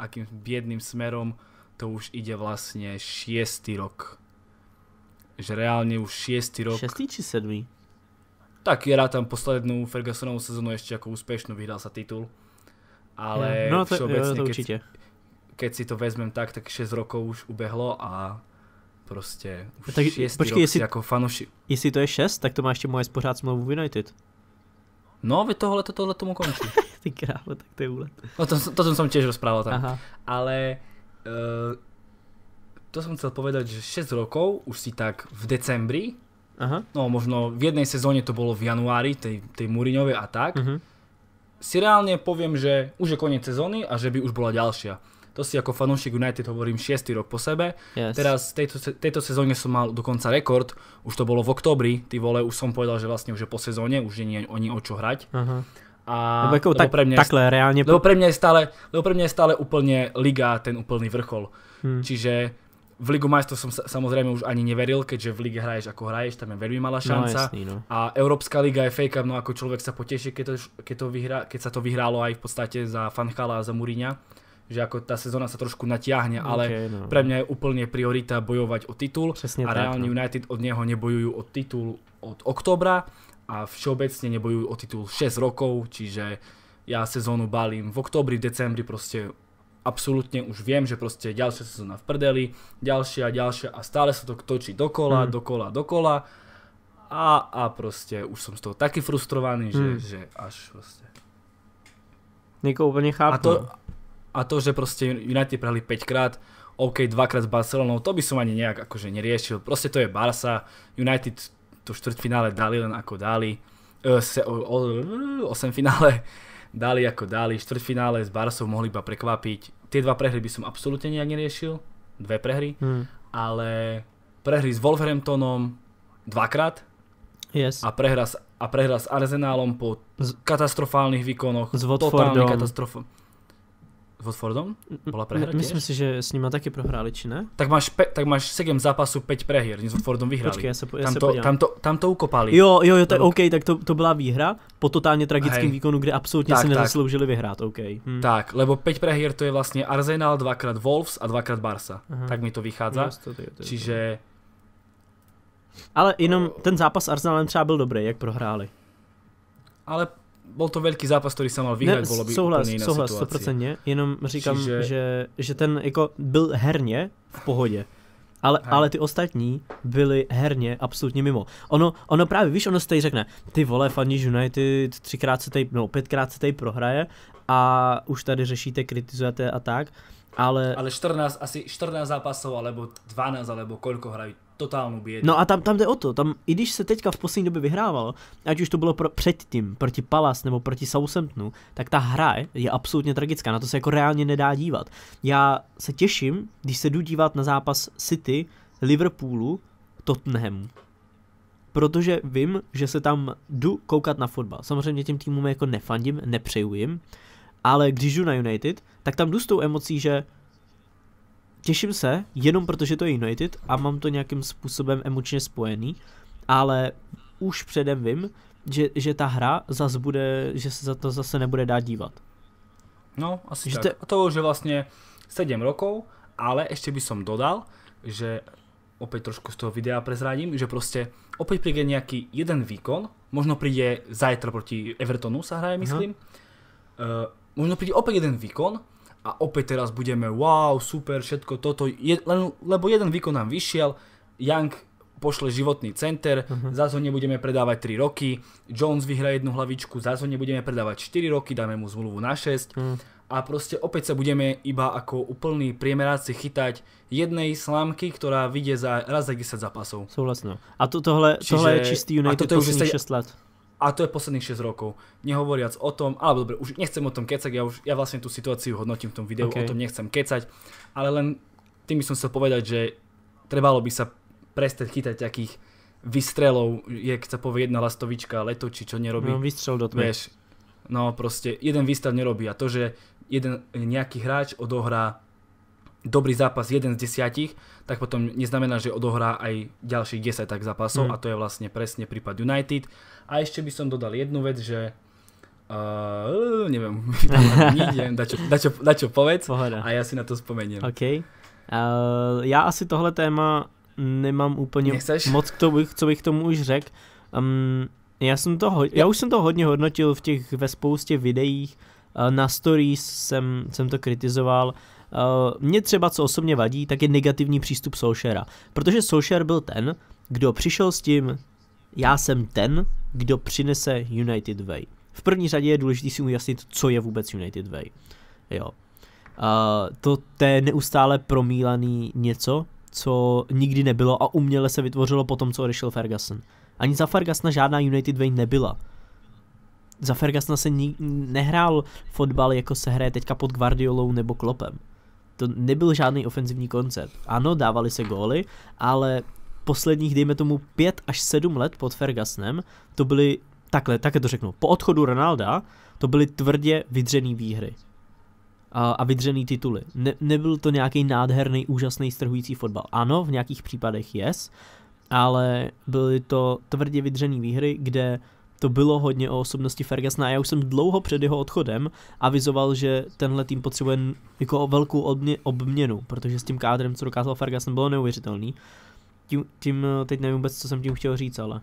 akým biedným smerom to už ide vlastně šiestý rok. Že reálně už šiestý rok... Šestý či sedmý? Tak ja tam poslednou Fergusonovou sezonu ještě jako úspěšnou vyhrál sa titul. Ale no, to, všeobecne, jo, to určite. Keď, keď si to vezmem tak, tak 6 rokov už ubehlo a prostě už tak, šestý počkej, rok jestli, jako fanuši. Jestli to je šest, tak to má ještě moje pořád smlouvu v United. No, vy tohle, tohle tomu končí. Ty krále, tak to je úlet. No to, to, to jsem těž rozprával tam. Aha. Ale uh, to jsem chcel povedať, že 6 rokov už si tak v decembri, Aha. no možno v jednej sezóně to bylo v januári, tej, tej Muriňovej a tak, uh-huh. si reálně povím, že už je konec sezóny a že by už byla ďalšia to si ako fanúšik United hovorím 6. rok po sebe. Yes. Teraz tejto, tejto sezóne som mal dokonca rekord, už to bolo v oktobri, ty vole, už som povedal, že vlastne už je po sezóne, už nie je oni o čo hrať. -huh. A lebo, jako, lebo tak, pre mňa takhle, reálne... Lebo pre mňa je stále, lebo pre mňa je stále úplne liga ten úplný vrchol. Hmm. Čiže v Ligu majstrov som sa, samozrejme už ani neveril, keďže v lige hraješ ako hraješ, tam je veľmi malá no, šanca. No, jasný, no. A Európska liga je fake up, no ako človek sa poteší, keď, to, keď, to vyhra keď sa to vyhrálo aj v podstate za Fanchala a za Murinia že jako ta sezona se trošku natáhne, okay, ale no. pre mě je úplně priorita bojovat o titul Přesně a tak, reálně no. United od něho nebojují o titul od oktobra a všeobecně nebojují o titul 6 rokov, čiže já sezónu balím v oktobri, decembri prostě absolútne už viem, že proste ďalšia sezóna v prdeli, ďalšia, ďalšia a stále sa to točí dokola, mm. dokola, dokola a, a proste už som z toho taky frustrovaný, mm. že, hmm. že až proste. Niko, úplne chápu. A to, a to, že proste United prehli 5 krát, OK, dvakrát s Barcelonou, to by som ani nejak akože neriešil. Proste to je Barca, United to štvrtfinále dali len ako dali, e, se, dali ako dali, štvrtfinále s Barcov mohli iba prekvapiť. Tie dva prehry by som absolútne nejak neriešil, dve prehry, hmm. ale prehry s Wolverhamptonom dvakrát, Yes. A, prehra s, a prehra s Arsenálom po z, katastrofálnych výkonoch. S Watfordom. Watfordom? Mm, mm. Bola prehra tiež? Myslím si, že s nima taky prohráli, či ne? Tak máš, pe, tak máš 7 zápasů, 5 prehier, s Watfordom vyhrali. Počkej, já se, po, já tam, to, tam, to, tam to ukopali. Jo, jo, jo, tak OK, tak to, to byla výhra po totálně tragickém výkonu, kde absolutně tak, se nezasloužili vyhrát, OK. Hm. Tak, lebo 5 prehier to je vlastně Arsenal, dvakrát Wolves a dvakrát Barca. Aha. Tak mi to vychádza. Yes, to, to, to, Čiže... Ale jenom ten zápas s Arsenalem třeba byl dobrý, jak prohráli. Ale byl to velký zápas, který sa mal vyhrát, bylo by souhlas, úplně souhlas, situace. 100%, jenom říkám, Čiže... že, že ten jako byl herně v pohodě. Ale, ale ty ostatní byli herně absolutně mimo. Ono, ono právě, víš, ono se tady řekne, ty vole, faníš United, třikrát se tady, no pětkrát se tady prohraje a už tady řešíte, kritizujete a tak. Ale... ale 14, asi 14 zápasov, alebo 12, alebo koľko hrají totálnu bědu. No a tam, tam jde o to, tam i když se teďka v poslední době vyhrávalo, ať už to bylo pro, předtím, proti Palace nebo proti Southamptonu, tak ta hra je absolutně tragická, na to se jako reálně nedá dívat. Já se těším, když se jdu dívat na zápas City, Liverpoolu, Tottenhamu. Protože vím, že se tam jdu koukat na fotbal. Samozřejmě těm týmům jako nefandím, nepřeju jim, ale když jdu na United, tak tam jdu s tou emocí, že těším se, jenom protože to je United a mám to nějakým způsobem emočně spojený, ale už předem vím, že, že ta hra zase bude, že se za to zase nebude dát dívat. No, asi že tak. Te... A to už je vlastně 7 rokov, ale ještě by som dodal, že opět trošku z toho videa prezradím, že prostě opět přijde nějaký jeden výkon, možno přijde zajtra proti Evertonu sa hraje, myslím. Uh eh, -huh. uh, možno príde opäť jeden výkon a opäť teraz budeme wow, super, všetko toto, je, len, lebo jeden výkon nám vyšiel, Young pošle životný center, uh-huh. Mhm. zase ho nebudeme predávať 3 roky, Jones vyhra jednu hlavičku, zase ho nebudeme predávať 4 roky, dáme mu zmluvu na 6 uh-huh. Mhm. a proste opäť sa budeme iba ako úplný priemeráci chytať jednej slámky, ktorá vyjde za raz za 10 zápasov. Souhlasno. A to, tohle, Čiže, tohle je čistý United a toto je už 6 let a to je posledných 6 rokov. Nehovoriac o tom, alebo dobre, už nechcem o tom kecať, ja, už, ja vlastne tú situáciu hodnotím v tom videu, okay. o tom nechcem kecať, ale len tým by som chcel povedať, že trebalo by sa prestať chytať takých vystrelov, jak sa povie jedna lastovička, leto, či čo nerobí. No, vystřel do tmy. no proste, jeden výstrel nerobí a to, že jeden nejaký hráč odohrá dobrý zápas jeden z desiatich, tak potom neznamená, že odohrá aj ďalších 10 tak zápasov mm. a to je vlastne presne prípad United. A ešte by som dodal jednu vec, že uh, neviem, na čo povedz Pohoda. a ja si na to spomeniem. Okay. Uh, eh, já asi tohle téma nemám úplně Nechceš? moc, k tomu, co bych tomu už řekl. Um, já, jsem to, ho, já už jsem to hodně hodnotil v těch ve spoustě videích, eh, na stories jsem, jsem to kritizoval Eh, mě třeba, co osobně vadí, tak je negativní přístup Solšera. Protože Solšer byl ten, kdo přišel s tím, já jsem ten, kdo přinese United Way. V první řadě je důležité si ujasnit, co je vůbec United Way. Jo. Uh, to, to je neustále promílaný něco, co nikdy nebylo a uměle se vytvořilo po tom, co odešel Ferguson. Ani za Fergusona žádná United Way nebyla. Za Fergusona se ni- nehrál fotbal, jako se hraje teďka pod Guardiolou nebo Klopem to nebyl žádný ofenzivní koncept. Ano, dávali se góly, ale posledních, dejme tomu, pět až sedm let pod Fergusonem, to byly, takhle, také to řeknu, po odchodu Ronalda, to byly tvrdě vydřený výhry a, a vydřený tituly. Ne, nebyl to nějaký nádherný, úžasný, strhující fotbal. Ano, v nějakých případech yes, ale byly to tvrdě vydřený výhry, kde to bylo hodně o osobnosti Fergusona a já už jsem dlouho před jeho odchodem avizoval, že tenhle tým potřebuje jako velkou obmě, obměnu, protože s tím kádrem, co dokázal Ferguson, bylo neuvěřitelný. Tím, tím eh, teď nevím vůbec, co jsem tím chtěl říct, ale...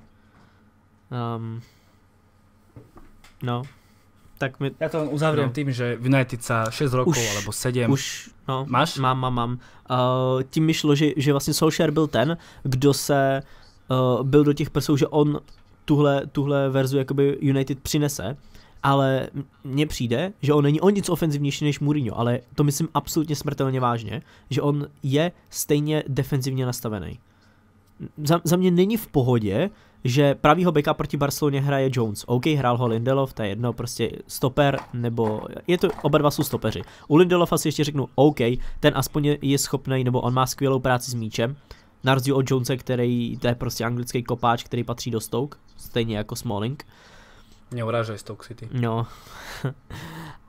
Um, no, tak my... Já to uzavřu. no. tím, že United sa 6 rokov nebo 7. Už, no, Máš? Mám, mám, mám. Uh, tím mi šlo, že, že vlastně Solskjaer byl ten, kdo se uh, byl do těch prsou, že on tuhle, tuhle verzu jakoby United přinese, ale mně přijde, že on není o nic ofenzivnější než Mourinho, ale to myslím absolutně smrtelně vážně, že on je stejně defenzivně nastavený. Za, za mě není v pohodě, že pravýho beka proti Barceloně hraje Jones. OK, hrál ho Lindelof, to je jedno, prostě stoper, nebo je to, oba dva jsou stopeři. U Lindelofa si ještě řeknu, OK, ten aspoň je schopný, nebo on má skvělou práci s míčem, na rozdíl od Jonesa, který to je prostě anglický kopáč, který patří do Stoke, stejně jako Smalling. Mě urážej Stoke City. No.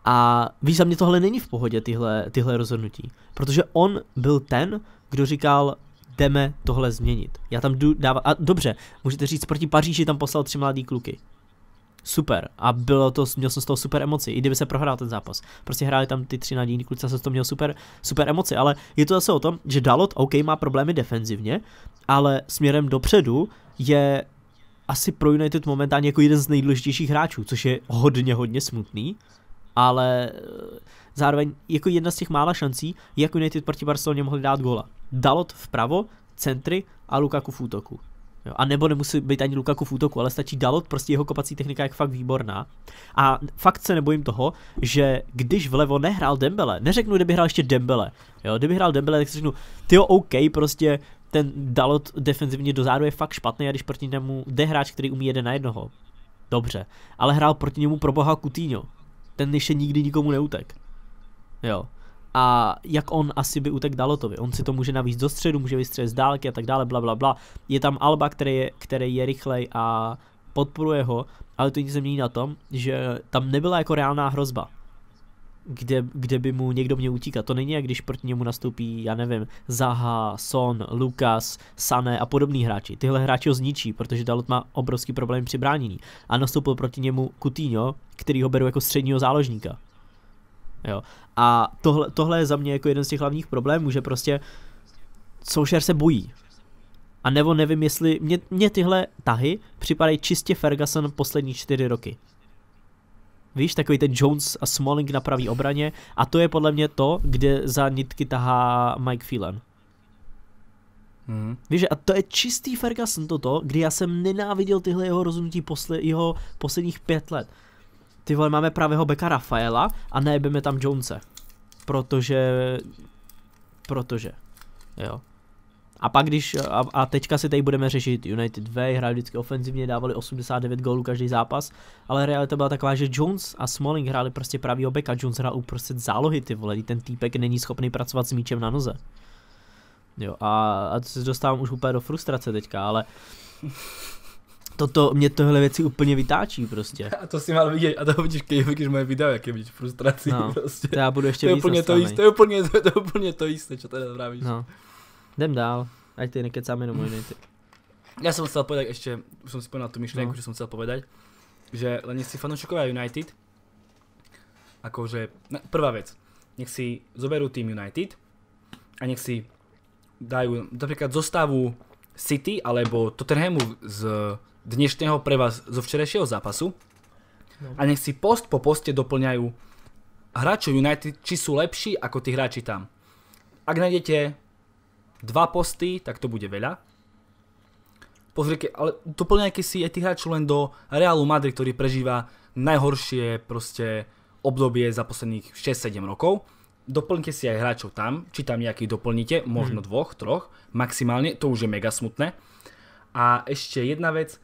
A víš, za mě tohle není v pohodě, tyhle, tyhle rozhodnutí. Protože on byl ten, kdo říkal, jdeme tohle změnit. Já tam jdu dávat, a dobře, můžete říct, proti Paříži tam poslal tři mladý kluky super. A bylo to, měl jsem z toho super emoci, i kdyby se prohrál ten zápas. Prostě hráli tam ty tři nadějní kluci, jsem z toho měl super, super emoci, ale je to zase o tom, že Dalot, OK, má problémy defenzivně, ale směrem dopředu je asi pro United momentálně jako jeden z nejdůležitějších hráčů, což je hodně, hodně smutný, ale eh, zároveň jako jedna z těch mála šancí, jak United proti Barceloně mohli dát gola. Dalot vpravo, centry a Lukaku v útoku. Jo, a nebo nemusí být ani Lukaku v útoku, ale stačí Dalot, prostě jeho kopací technika je fakt výborná. A fakt se nebojím toho, že když vlevo nehrál Dembele, neřeknu, kdyby hrál ještě Dembele, jo, kdyby hrál Dembele, tak si řeknu, ty jo, OK, prostě ten Dalot defenzivně dozadu je fakt špatný a když proti němu jde hráč, který umí jeden na jednoho. Dobře, ale hrál proti němu pro boha Coutinho. Ten ještě nikdy nikomu neutek. Jo a jak on asi by utek Dalotovi. On si to může navíc do středu, může vystřelit z dálky a tak dále, bla, bla, bla. Je tam Alba, který je, který je rychlej a podporuje ho, ale to nic nemění na tom, že tam nebyla jako reálná hrozba. Kde, kde by mu někdo mě utíkat. To není jak když proti němu nastoupí, já nevím, Zaha, Son, Lukas, Sané a podobní hráči. Tyhle hráči ho zničí, protože Dalot má obrovský problém při bránění. A nastoupil proti němu Coutinho, který ho beru jako středního záložníka. Jo. A tohle, tohle je za mě jako jeden z těch hlavních problémů, že prostě Soušer se bojí. A nebo nevím, jestli... Mě, mě tyhle tahy připadají čistě Ferguson poslední čtyři roky. Víš, takový ten Jones a Smalling na pravý obraně a to je podle mě to, kde za nitky tahá Mike Phelan. Hmm. Víš, a to je čistý Ferguson toto, kdy já jsem nenáviděl tyhle jeho rozhodnutí posle, jeho posledních pět let. Ty vole, máme pravého beka Rafaela a nejebeme tam Jonese. Protože... Protože. Jo. A pak když, a, a teďka si tady budeme řešit United Way, hráli vždycky ofenzivně, dávali 89 gólů každý zápas, ale realita byla taková, že Jones a Smalling hráli prostě pravý obek a Jones hrál uprostřed zálohy, ty vole, ten týpek není schopný pracovat s míčem na noze. Jo, a, a to se dostávám už úplně do frustrace teďka, ale toto, mě tohle věci úplně vytáčí prostě. A to si mal vidět, a to vidíš, když vidíš moje video, jak je vidíš frustraci no, prostě. To já budu ještě to je úplně to, jist, to je úplně to, jisté, to, úplně to jisté, co tady zdravíš. No. Jdem dál, ať ty nekecám jenom moje, ty. Já jsem chtěl povedat ještě, už jsem si na tu myšlenku, no. že jsem chtěl povedat, že len si fanoušekové United, jakože prvá věc, nech si zoberu tým United a nech si dají například zostavu City alebo Tottenhamu z dnešného pre vás zo včerajšieho zápasu no. a nech si post po poste doplňajú hráčov United, či sú lepší ako tí hráči tam. Ak nájdete dva posty, tak to bude veľa. Pozrite, ale doplňajte si aj tých hráčov len do Realu Madrid, ktorý prežíva najhoršie proste obdobie za posledných 6-7 rokov. Doplňte si aj hráčov tam, či tam nejakých doplníte, možno hmm. dvoch, troch, maximálne, to už je mega smutné. A ešte jedna vec,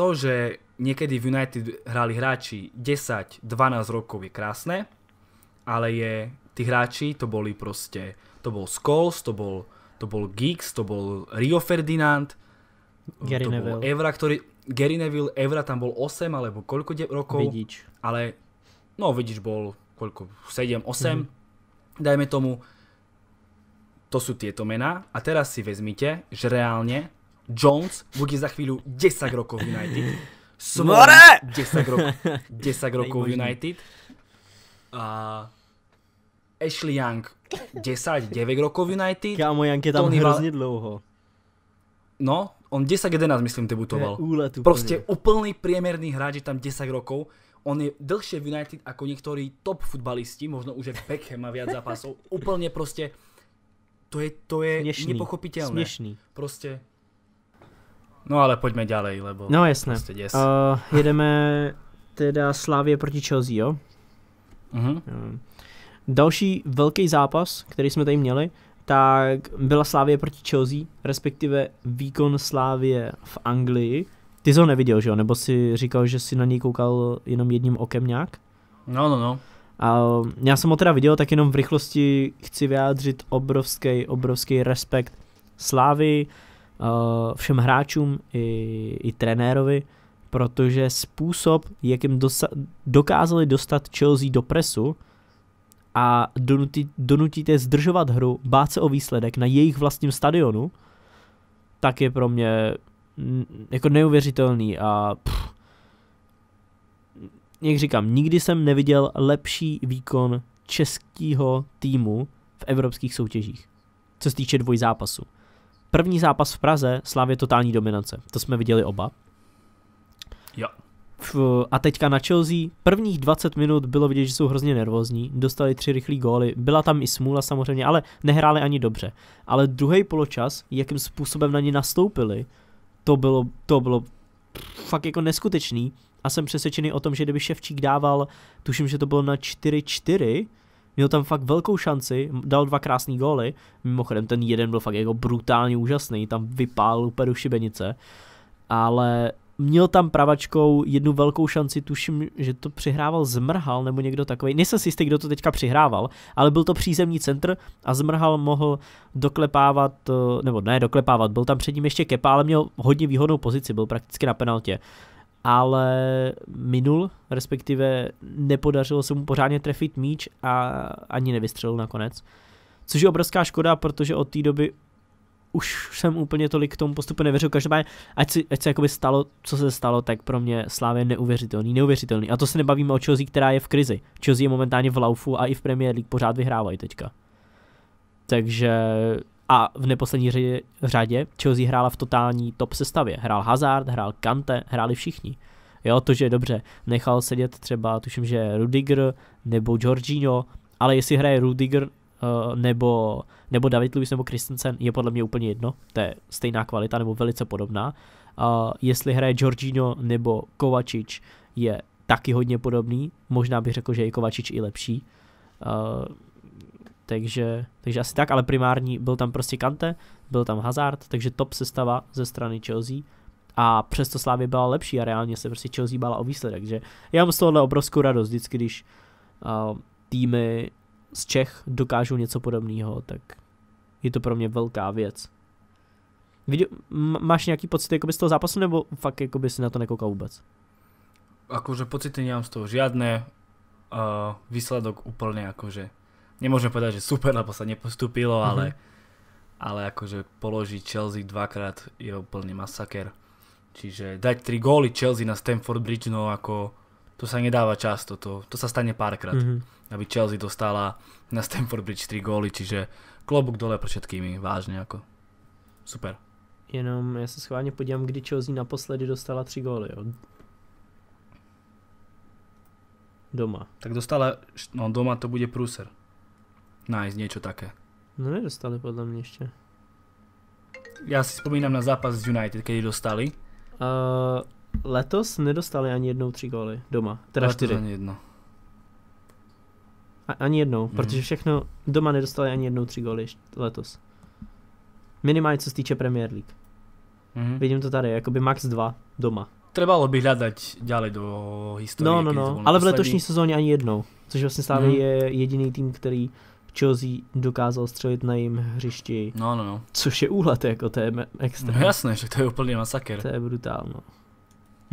to, že niekedy v United hrali hráči 10-12 rokov je krásne, ale je tí hráči to boli proste, to bol Scholes, to bol, to bol Geeks, to bol Rio Ferdinand, Gary to Neville. bol Evra, ktorý, Gary Neville, Evra tam bol 8 alebo koľko rokov. vidíč. Ale, no vidíš bol koľko, 7, 8, mm-hmm. dajme tomu. To sú tieto mená a teraz si vezmite, že reálne Jones bude za chvíľu 10 rokov United. Smore! 10, rok, 10 rokov United. A Ashley Young 10, 9 rokov United. Kámo, Young je tam Tony hrozně dlouho. No, on 10-11 myslím debutoval. Prostě úplný priemerný hráč je tam 10 rokov. On je dlhšie v United ako niektorí top futbalisti, možno už je Beckham má viac zápasov. Úplne prostě, to je, to je Směšný. nepochopitelné. Směšný. Prostě No ale pojďme dělej, lebo... No jasné. Prostě děs. Uh, jedeme teda Slávě proti Chelsea, jo? Uh-huh. Uh, další velký zápas, který jsme tady měli, tak byla Slávě proti Chelsea, respektive výkon Slávě v Anglii. Ty jsi ho neviděl, že jo? Nebo si říkal, že si na něj koukal jenom jedním okem nějak? No, no, no. A já jsem ho teda viděl, tak jenom v rychlosti chci vyjádřit obrovský, obrovský respekt Slávy. Eh, všem hráčům i, i trenérovi, protože způsob, jakým dosa- dokázali dostat Chelsea do presu a donutit, donutíte zdržovat hru, bát se o výsledek na jejich vlastním stadionu, tak je pro mě jako neuvěřitelný a pff, jak říkám, nikdy jsem neviděl lepší výkon českého týmu v evropských soutěžích, co se týče dvojzápasu. zápasu První zápas v Praze, Slávě totální dominance. To jsme viděli oba. Jo. A teďka na Chelsea, prvních 20 minut bylo vidět, že jsou hrozně nervózní, dostali tři rychlé góly, byla tam i smůla samozřejmě, ale nehráli ani dobře. Ale druhý poločas, jakým způsobem na ně nastoupili, to bylo, to bylo fakt jako neskutečný a jsem přesvědčený o tom, že kdyby Ševčík dával, tuším, že to bylo na Měl tam fakt velkou šanci, dal dva krásné góly. Mimochodem ten jeden byl fakt jako brutálně úžasný, tam vypálil úplně do šibenice. Ale měl tam pravačkou jednu velkou šanci, tuším, že to přihrával Zmrhal nebo někdo takový. Nejsem si jistý, kdo to teďka přihrával, ale byl to přízemní centr a Zmrhal mohl doklepávat, eh, nebo ne doklepávat, byl tam před ním ještě Kepa, ale měl hodně výhodnou pozici, byl prakticky na penaltě ale minul, respektive nepodařilo se mu pořádně trefit míč a ani nevystřelil nakonec. Což je obrovská škoda, protože od té doby už jsem úplně tolik k tomu postupu nevěřil. Každopádně, ať si, ať se jakoby stalo, co se stalo, tak pro mě Slávě neuvěřitelný, neuvěřitelný. A to se nebavíme o Chelsea, která je v krizi. Chelsea je momentálně v laufu a i v Premier League pořád vyhrávají teďka. Takže a v neposlední řadě Chelsea hrála v totální top sestavě. Hrál Hazard, hrál Kante, hráli všichni. Jo, to, že dobře, nechal sedět třeba, tuším, že Rudiger nebo Jorginho, ale jestli hraje Rudiger eh, nebo, nebo David Luiz nebo Christensen, je podle mě úplně jedno, to je stejná kvalita nebo velice podobná. jestli hraje Jorginho nebo Kovačič, je taky hodně podobný, možná bych řekl, že je Kovačič i lepší. Eh, takže, takže asi tak, ale primární byl tam prostě Kante, byl tam Hazard, takže top sestava ze strany Chelsea. A přesto Slávě byla lepší a reálně se prostě Chelsea bála o výsledek. že? já mám z tohohle obrovskou radost vždycky, když uh, týmy z Čech dokážou něco podobného, tak je to pro mě velká věc. Viděl, máš nějaký pocit z toho zápasu, nebo fakt jakoby si na to nekoukal vůbec? Akože pocity nemám z toho žiadne, uh, výsledok úplně jakože nemôžeme povedať, že super, lebo sa nepostupilo, mhm. ale, mm-hmm. ale akože položiť Chelsea dvakrát je úplný masaker. Čiže dať tri góly Chelsea na Stamford Bridge, no ako to sa nedáva často, to, to sa stane párkrát, mm-hmm. aby Chelsea dostala na Stamford Bridge tri góly, čiže klobuk dole pro všetkými, vážne ako. Super. Jenom ja se schválne podívam, kdy Chelsea naposledy dostala tři góly, jo? Doma. Tak dostala, no doma to bude Pruser nájsť niečo také. No nedostali podľa mňa ešte. Já si spomínam na zápas z United, kedy dostali. letos nedostali ani jednou tři góly doma, teda letos čtyři. ani jedno. A, ani jednou, mhm. protože všechno doma nedostali ani jednou tři góly letos. Minimálně co se týče Premier League. Mhm. Vidím to tady, jakoby max dva doma. Trebalo by hledat dále do historie. No, no, no, ale v letošní sezóně ani jednou. Což vlastně stále mhm. je jediný tým, který Chelsea dokázal střelit na jim hřišti. No, no, no. Což je úhled, jako to je extra. No jasné, že to je úplný masakr. To je brutálno.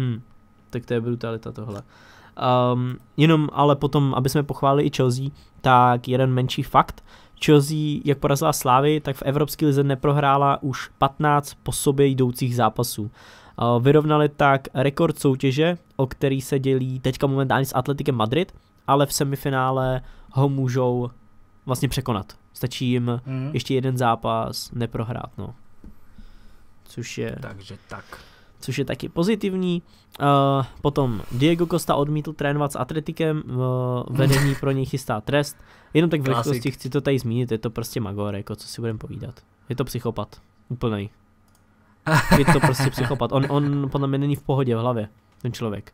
Hm. Tak to je brutalita tohle. Um, jenom ale potom, aby jsme pochválili i Chelsea, tak jeden menší fakt. Chelsea, jak porazila Slávy, tak v Evropské lize neprohrála už 15 po sobě jdoucích zápasů. Uh, vyrovnali tak rekord soutěže, o který se dělí teďka momentálně s Atletikem Madrid, ale v semifinále ho můžou vlastně překonat. Stačí jim mm. ještě jeden zápas neprohrát, no. Což je... Takže tak. Což je taky pozitivní. Uh, potom Diego Costa odmítl trénovat s Atletikem, uh, vedení pro něj chystá trest. Jenom tak v rychlosti chci to tady zmínit, je to prostě Magor, jako co si budeme povídat. Je to psychopat, úplnej. Je to prostě psychopat. On, on podle mě není v pohodě v hlavě, ten člověk.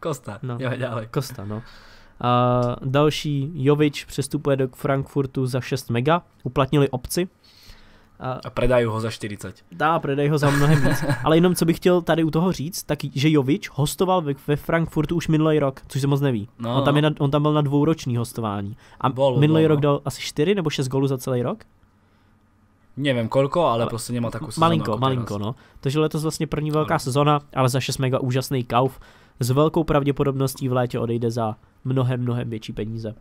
Kosta, no. jo, dále. Kosta, no. A další Jovič přestupuje do Frankfurtu za 6 mega, uplatnili obci. A, a predají ho za 40. Dá, predají ho za mnohem víc. Ale jenom co bych chtěl tady u toho říct, tak že Jovič hostoval ve, ve Frankfurtu už minulý rok, což se moc neví. No, on, tam no. je na, on tam byl na dvouroční hostování. A bol, minulý bol, no. rok no. dal asi 4 nebo 6 gólů za celý rok? Nevím kolko, ale, prostě nemá takovou sezonu. Malinko, jako malinko, no. Takže letos vlastně první velká no. sezona, ale za 6 mega úžasný kauf s velkou pravděpodobností v létě odejde za mnohem, mnohem větší peníze.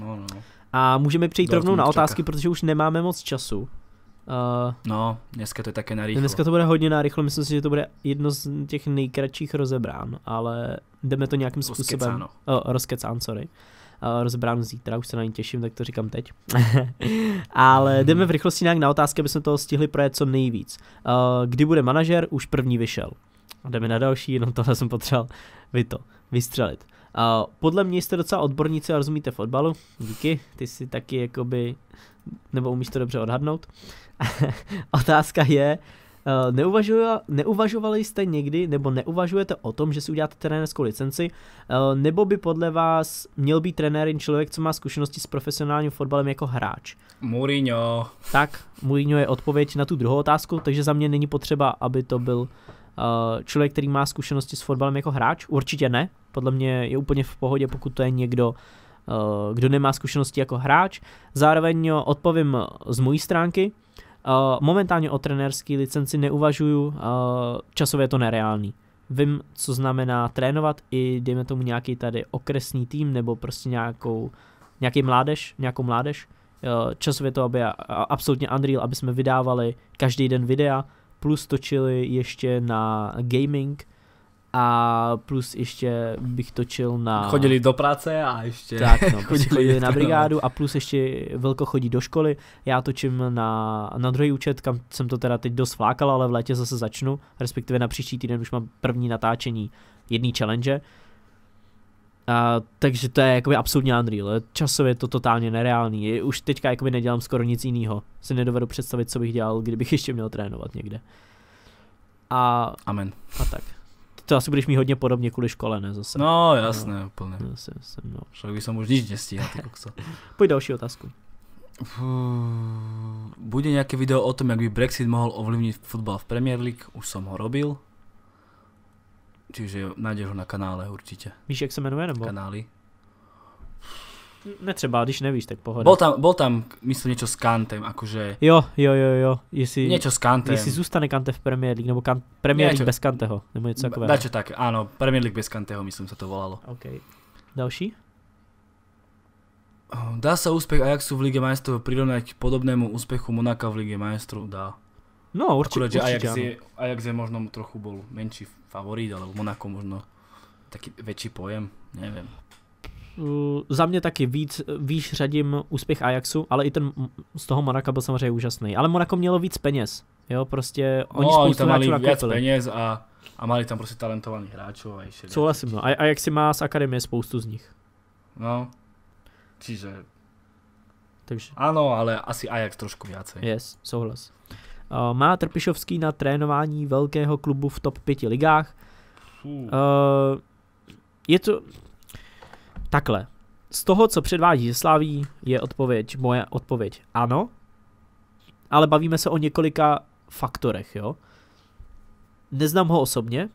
No, no. A můžeme přejít rovnou na otázky, protože už nemáme moc času. Uh, no, dneska to je také narychlo. Dneska to bude hodně narychlo, myslím si, že to bude jedno z těch nejkratších rozebrán, ale jdeme to nějakým způsobem... Rozkecáno. Oh, rozkecán, sorry. Uh, rozebrán zítra, už se na ní těším, tak to říkám teď. ale hmm. jdeme v rychlosti nějak na otázky, aby jsme toho stihli projet co nejvíc. Uh, kdy bude manažer, už první vyšel. A jdeme na další, jenom tohle jsem potřeboval vy to vystřelit. A podle mě jste docela odborníci a rozumíte fotbalu. Díky, ty si taky jakoby, nebo umíš to dobře odhadnout. Otázka je, eh, Neuvažuje, neuvažovali jste někdy nebo neuvažujete o tom, že si uděláte trenérskou licenci, eh, nebo by podle vás měl být trenér jen člověk, co má zkušenosti s profesionálním fotbalem jako hráč? Mourinho. Tak, Mourinho je odpověď na tu druhou otázku, takže za mě není potřeba, aby to byl Eh, člověk, který má zkušenosti s fotbalem jako hráč? Určitě ne. Podle mě je úplně v pohodě, pokud to je někdo, eh, kdo nemá zkušenosti jako hráč. Zároveň eh, odpovím z mojí stránky. Momentálně o trenérské licenci neuvažuju, časově je to nereálný. Vím, co znamená trénovat i dejme tomu nějaký tady okresní tým nebo prostě nějakou, nějaký mládež, nějakou mládež. Časově to aby absolutně unreal, aby jsme vydávali každý den videa, plus točili ještě na gaming a plus ještě bych točil na... Chodili do práce a ještě... Tak no, chodili, chodili na brigádu a plus ještě Velko chodí do školy. Já točím na, na druhý účet, kam jsem to teda teď dost flákal, ale v létě zase začnu, respektive na příští týden už mám první natáčení jedný challenge. A, takže to je jakoby absolutně unreal, časově je to totálně nereálný, už teďka jakoby nedělám skoro nic jiného, si nedovedu představit, co bych dělal, kdybych ještě měl trénovat někde. A, Amen. A tak. Ty to asi budeš mít hodně podobně kvůli škole, ne zase? No jasné, no, úplně. Zase, no, zase, no. Však bych se možná nic nestíhal, ty kokso. Pojď další otázku. Bude nějaké video o tom, jak by Brexit mohl ovlivnit fotbal v Premier League, už jsem ho robil. Čiže jo, ho na kanále určitě. Víš, jak se jmenuje? Nebo? Kanály. Netřeba, když nevíš, tak pohoda. Bol tam, bol tam myslím, něco s Kantem, akože... Jo, jo, jo, jo. Jestli, něco s Kantem. Jestli zůstane Kante v Premier League, nebo kan, Premier League bez Kanteho, nebo něco takového. Dačo tak, ano, Premier League bez Kanteho, myslím, se to volalo. OK. Další? Dá sa úspech Ajaxu v Lige majstrov prirovnať k podobnému úspechu Monaka v Lige majstrov? Dá. No, určite, Akurát, že určite Ajax, je, Ajax je možno trochu bol menší favorit, alebo Monako možno taký väčší pojem, neviem. Uh, mm, za mě taky víc, výš řadím úspěch Ajaxu, ale i ten z toho Monaka byl samozřejmě úžasný. Ale Monako mělo víc peněz, jo, prostě oni no, spoustu tam mali víc peněz a, a mali tam prostě talentovaných hráčů a ještě. Souhlasím, no. A Ajaxi má z akademie spoustu z nich. No, čiže Takže. Ano, ale asi Ajax trošku více. Yes, souhlas. Eh, má Trpišovský na trénování velkého klubu v top 5 ligách. Eh, je to takhle. Z toho, co předvádí Slaví, je odpověď, moje odpověď ano, ale bavíme se o několika faktorech, jo. Neznám ho osobně,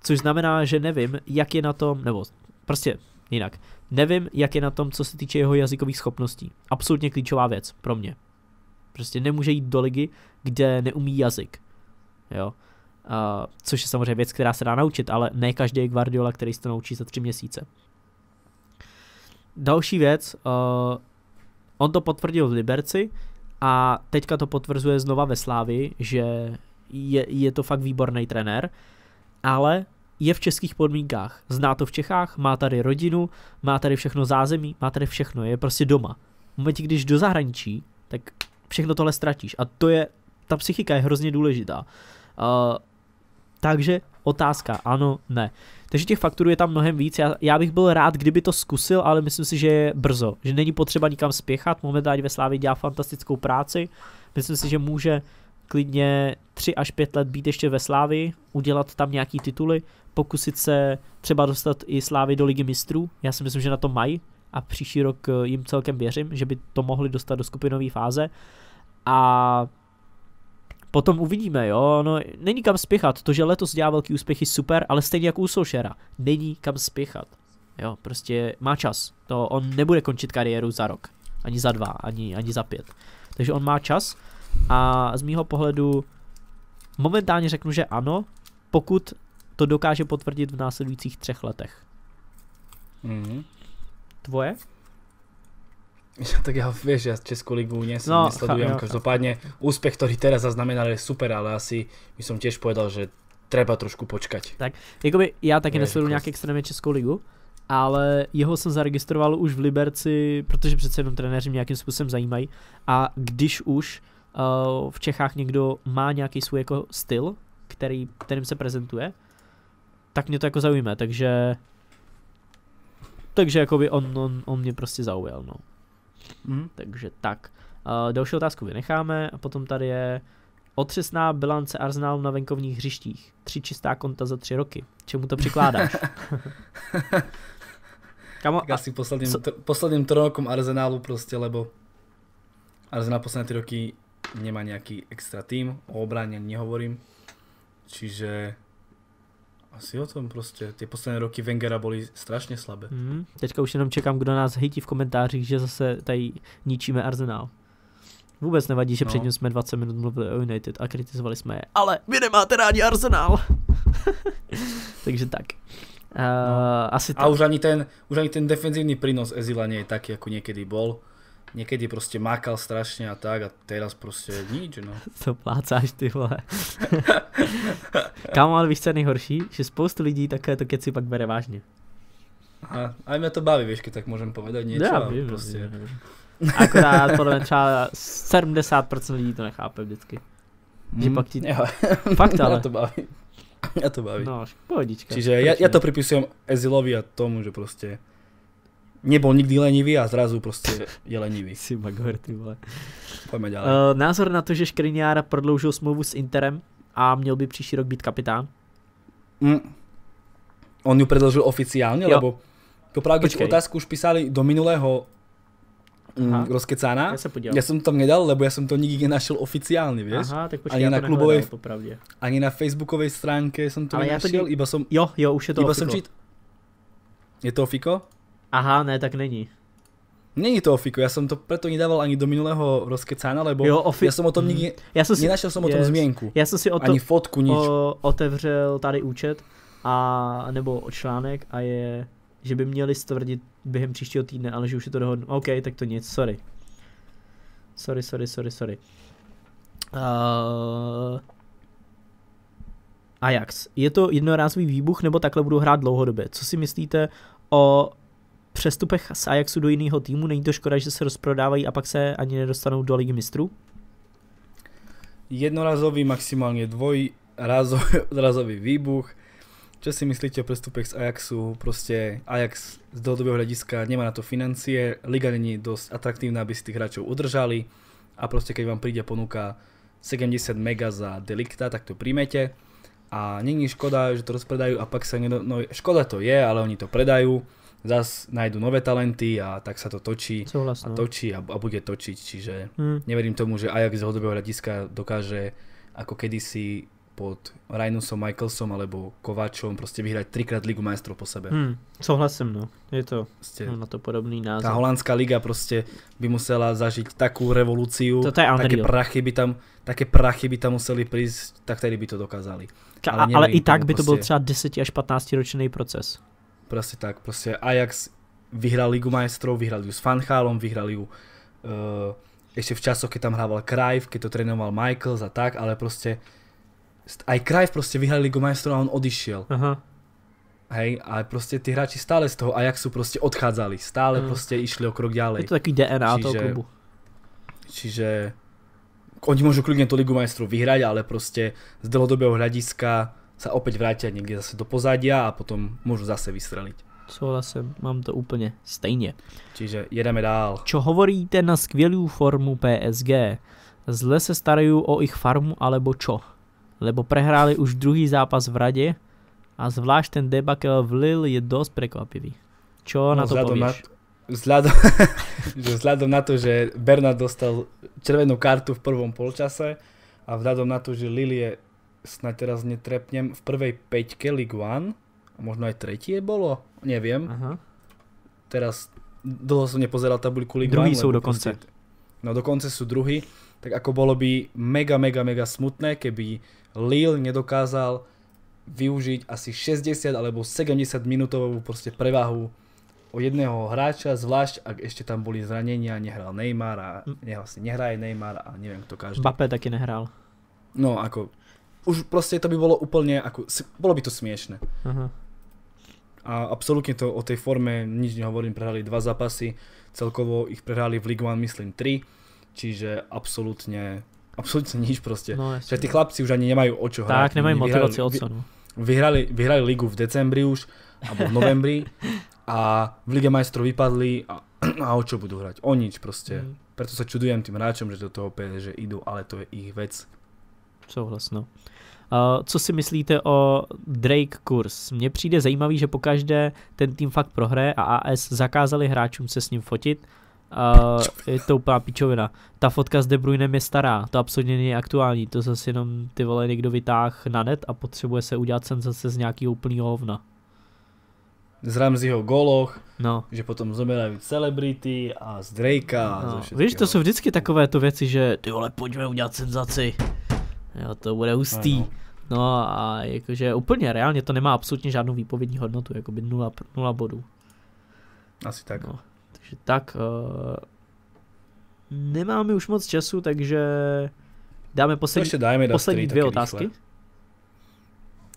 což znamená, že nevím, jak je na tom, nebo prostě jinak, nevím, jak je na tom, co se týče jeho jazykových schopností. Absolutně klíčová věc pro mě. Prostě nemůže jít do ligy, kde neumí jazyk. Jo. A, což je samozřejmě věc, která se dá naučit, ale ne každý je Guardiola, který se to naučí za tři měsíce. Další věc, uh, on to potvrdil v Liberci a teďka to potvrzuje znova ve Slávi, že je, je to fakt výborný trenér, ale je v českých podmínkách, zná to v Čechách, má tady rodinu, má tady všechno zázemí, má tady všechno, je prostě doma. V momentě, když do zahraničí, tak všechno tohle ztratíš. A to je, ta psychika je hrozně důležitá. Uh, takže otázka, ano, ne. Takže těch fakturů je tam mnohem víc. Já, já bych byl rád, kdyby to zkusil, ale myslím si, že je brzo. Že není potřeba nikam spěchat. Momentálně ve Slávě dělá fantastickou práci. Myslím si, že může klidně 3 až 5 let být ještě ve Slávi, udělat tam nějaký tituly, pokusit se třeba dostat i Slávy do Ligy mistrů. Já si myslím, že na to mají, a příští rok eh, jim celkem věřím, že by to mohli dostat do skupinové fáze a potom uvidíme, jo, no, není kam spěchat, to, že letos dělá velký úspěch, je super, ale stejně jako u Solšera, není kam spěchat, jo, prostě má čas, to on nebude končit kariéru za rok, ani za dva, ani, ani za pět, takže on má čas a z mýho pohledu momentálně řeknu, že ano, pokud to dokáže potvrdit v následujících třech letech. Mm-hmm. Tvoje? Ja, tak ja vieš, ja Českú ligu nes, no, nesledujem. Každopádne úspech, ktorý teraz zaznamenal, je super, ale asi by som tiež povedal, že treba trošku počkať. Tak, jakoby já taky nesledu nějak extrémně Českou ligu, ale jeho jsem zaregistroval už v Liberci, protože přece jenom trenéři mě nějakým způsobem zajímají. A když už uh, v Čechách někdo má nějaký svůj jako styl, který, kterým se prezentuje, tak mě to jako zaujme, takže takže jakoby on, on, on mě prostě zaujal, no. Mm. Takže tak. Uh, další otázku vynecháme a potom tady je otřesná bilance Arsenalu na venkovních hřištích. Tři čistá konta za tři roky. Čemu to přikládáš? Kamo, tak asi posledním, co? posledním trokom Arsenalu prostě, lebo Arsenal poslední ty roky nemá nějaký extra tým, o obraně nehovorím. Čiže asi o tom prostě. Ty poslední roky Wengera byly strašně slabé. Mm, teďka už jenom čekám, kdo nás hejtí v komentářích, že zase tady ničíme Arsenal. Vůbec nevadí, že no. předtím jsme 20 minut mluvili o United a kritizovali jsme je. Ale vy nemáte rádi Arsenal! Takže tak. Uh, no. Eh, asi tak. A už ani ten, už ani ten defenzivní prínos Ezila nie je taký, ako niekedy bol niekedy proste mákal strašne a tak a teraz proste nič, no. To plácáš ty vole. Kámo, ale víš, co je nejhorší? Že spoustu lidí to keci pak bere vážně. Aha, a mě to baví, víš, keď tak môžem povedať niečo. Ja, vím, prostě... vím, vím. Akorát podle mě třeba 70% lidí to nechápe vždycky. Že hmm. pak ti... Jo. Fakt ale. Mě to baví. Mě to baví. No, pohodička. Čiže já ja, to pripisujem Ezilovi a tomu, že prostě nebol nikdy lenivý a zrazu prostě je lenivý. Si magor, ty vole. Pojďme eh, dál. Uh, názor na to, že Škriniára prodloužil smlouvu s Interem a měl by příští rok být kapitán? Mm. On ju predložil oficiálně, jo. lebo tu právě otázku už písali do minulého mm, rozkecána. Já, se podívám. já jsem to tam nedal, lebo já jsem to nikdy nenašel oficiálně, víš? Aha, tak počkej, ani na klubové, Ani na facebookové stránce jsem to Ale nenašel, já to dě... iba jsem... Jo, jo, už je to iba ofiko. jsem čít... Je to ofiko? Aha, ne, tak není. Není to ofiko. já jsem to proto nedával ani do minulého rozkecána, lebo jo, ofi... já jsem o tom nikdy, já jsem si... nenašel jsem o tom yes. změnku. Já jsem si o to... ani fotku, nič. O, otevřel tady účet a, nebo článek a je, že by měli stvrdit během příštího týdne, ale že už je to dohodnu. OK, tak to nic, sorry. Sorry, sorry, sorry, sorry. Uh, Ajax. Je to jednorázový výbuch nebo takhle budu hrát dlouhodobě? Co si myslíte o přestupech z Ajaxu do jiného týmu? Není to škoda, že se rozprodávají a pak se ani nedostanou do ligy mistrů? Jednorazový, maximálně dvojrazový výbuch. Co si myslíte o přestupech z Ajaxu? Prostě Ajax z dlouhodobého hlediska nemá na to financie, liga není dost atraktivní, aby si těch hráčů udržali a prostě když vám přijde ponuka 70 mega za delikta, tak to přijmete. A není škoda, že to rozpredajú a pak se No škoda to je, ale oni to predají zas nájdu nové talenty a tak sa to točí Súhlasno. a no. točí a, a bude točiť, čiže hmm. neverím tomu, že Ajax z hodobého hľadiska dokáže ako kedysi pod Rajnusom, Michaelsom alebo Kováčom prostě vyhrať trikrát Ligu majstrov po sebe. Hmm, souhlasím, no. Je to Ste, na to podobný názor. Ta holandská liga prostě by musela zažiť takú revolúciu, je také prachy by tam, také prachy by tam museli prísť, tak tady by to dokázali. Ale, ale i tak by to byl třeba 10 až 15 ročný proces. Proste tak, proste Ajax vyhral Ligu majstrov, vyhrali ju s Fanchálom, vyhrali eh, ju uh, ešte v časoch, keď tam hrával Krajv, keď to trénoval Michaels a tak, ale proste aj Krajv proste vyhral Ligu majstrov a on odišiel. Aha. Hej, a proste tí hráči stále z toho Ajaxu proste odchádzali, stále mm. proste išli o krok ďalej. Je to taký DNA čiže, toho klubu. Čiže oni môžu kľudne to Ligu majstrov vyhrať, ale proste z dlhodobého hľadiska sa opäť vrátia niekde zase do pozadia a potom môžu zase vystreliť. zase, mám to úplně stejně. Čiže jedeme dál. Čo hovoríte na skvělou formu PSG? Zle se starají o ich farmu, alebo čo? Lebo prehráli už druhý zápas v radě a zvlášť ten debakel v Lille je dosť prekvapivý. Čo no, na to povieš? Na, vzhľadom, vzhľadom na to, že Bernard dostal červenú kartu v prvom polčase a vzhľadom na to, že Lille je snad teraz netrepnem, v prvej peťke League One, a možno aj tretie bolo, neviem. Aha. Teraz dlho som nepozeral tabuľku League druhý One. Druhý sú dokonce. Proste, no dokonce sú druhý. Tak ako bolo by mega, mega, mega smutné, keby Lille nedokázal využiť asi 60 alebo 70 minútovú proste prevahu o jedného hráča, zvlášť ak ešte tam boli zranenia, nehral Neymar a hm. nehral si, nehraje Neymar a neviem kto každý. Mbappé taky nehral. No ako už prostě to by bylo úplně, jako, bylo by to směšné. Mhm. A absolutně to o té forme nič nehovorím, prehrali dva zápasy, celkovo ich prehrali v League One, myslím, tri, čiže absolutně, absolutně nič prostě. No, že ty no. chlapci už ani nemají o čo hrát. Tak, nemají motivaci co. No. Vyhrali, vyhrali ligu v decembri už, nebo v novembri a v Lige majstrov vypadli a, a o čo budú hrať? O nič prostě. Mm. Preto sa čudujem tým hráčom, že do toho PSG idú, ale to je ich vec. Souhlas, no. Eh, co si myslíte o Drake kurz? Mně přijde zajímavý, že pokaždé ten tým fakt prohraje a AS zakázali hráčům se s ním fotit. Uh, je to úplná pičovina. Ta fotka s De Bruynem je stará, to absolutně není aktuální, to zase jenom ty vole někdo vytáh na net a potřebuje se udělat senzace z nějakého úplného hovna. Z Ramseyho Goloch, no. že potom zomírají celebrity a z Drakea. No. Víš, to jsou vždycky takové to věci, že ty vole, pojďme udělat senzaci. Jo, to bude hustý. No, no, no. a jakože úplně reálně to nemá absolutně žádnou výpovědní hodnotu, jako by nula, nula bodů. Asi tak. No, takže tak, uh, nemáme už moc času, takže dáme poslední, dáme poslední dvě otázky. Rychle.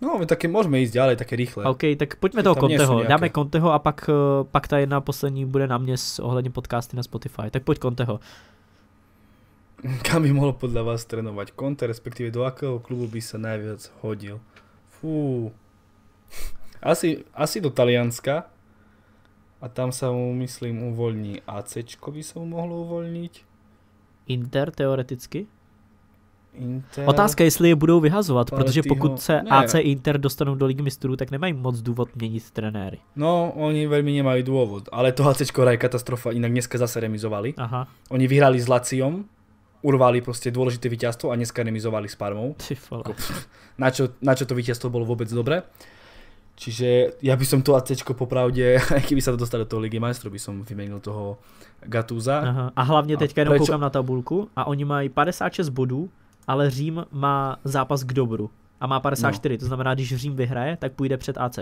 No, my taky můžeme jít dále, taky rychle. OK, tak pojďme toho konteho. Dáme konteho a pak, eh, pak ta jedna poslední bude na mě s ohledně podcasty na Spotify. Tak pojď konteho. Kam by mohl podle vás trénovat Konte, respektive do jakého klubu by se nejvíc hodil? Fú. Asi, asi do Talianska. A tam se mu, myslím, uvolní AC by se mu mohlo uvolnit. Inter teoreticky? Inter... Otázka, jestli je budou vyhazovat, protože pokud se ne. AC Inter dostanou do Ligy mistrů, tak nemají moc důvod měnit trenéry. No, oni velmi nemají důvod, ale to AC je katastrofa, jinak dneska zase remizovali. Aha. Oni vyhrali s Laciom, urvali proste dôležité víťazstvo a remizovali s Parmou. Jako, na čo, na čo to víťazstvo bolo vôbec dobré. Čiže ja by som to AC popravde, keby sa to dostalo do toho Ligy majstrov, by som vymenil toho Gatúza. Aha. A hlavne teďka jenom koukám na tabulku a oni mají 56 bodů, ale Řím má zápas k dobru a má 54, no. to znamená, když Řím vyhraje, tak půjde před AC.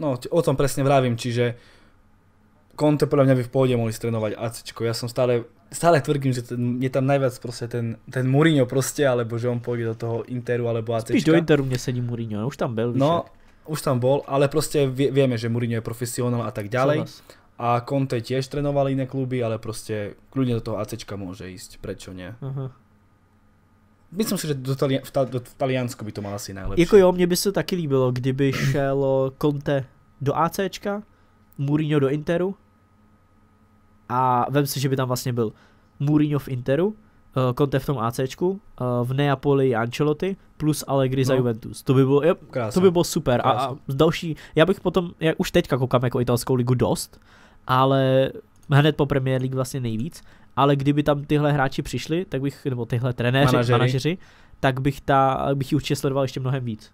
No, o tom presne vravím, čiže Conte podľa mňa by v pohode mohli strenovať ACčko. Ja som stále, stále tvrdím, že ten, je tam najviac proste ten, ten Mourinho proste, alebo že on pôjde do toho Interu alebo ACčka. Spíš do Interu mne sedí Mourinho, už tam bol. No, už tam bol, no, ale proste vie, vieme, že Mourinho je profesionál a tak ďalej. A Conte tiež trénoval iné kluby, ale proste kľudne do toho ACčka môže ísť, prečo nie. Aha. Myslím si, že do, Tali- v, ta- do Taliansku by to mal asi nejlepší. Jako jo, mne by se taky líbilo, kdyby šel Conte do ACčka, Mourinho do Interu a vem si, že by tam vlastně byl Mourinho v Interu, eh, Conte v tom ACčku, eh, v Neapoli Ancelotti, plus Allegri no. za Juventus. To by bylo, je, to by bylo super. A, a další, já bych potom, já už teďka koukám jako italskou ligu dost, ale hned po Premier League vlastně nejvíc, ale kdyby tam tyhle hráči přišli, tak bych, nebo tyhle trenéři, manažeři, manažeři tak bych, ta, bych ji určitě sledoval ještě mnohem víc.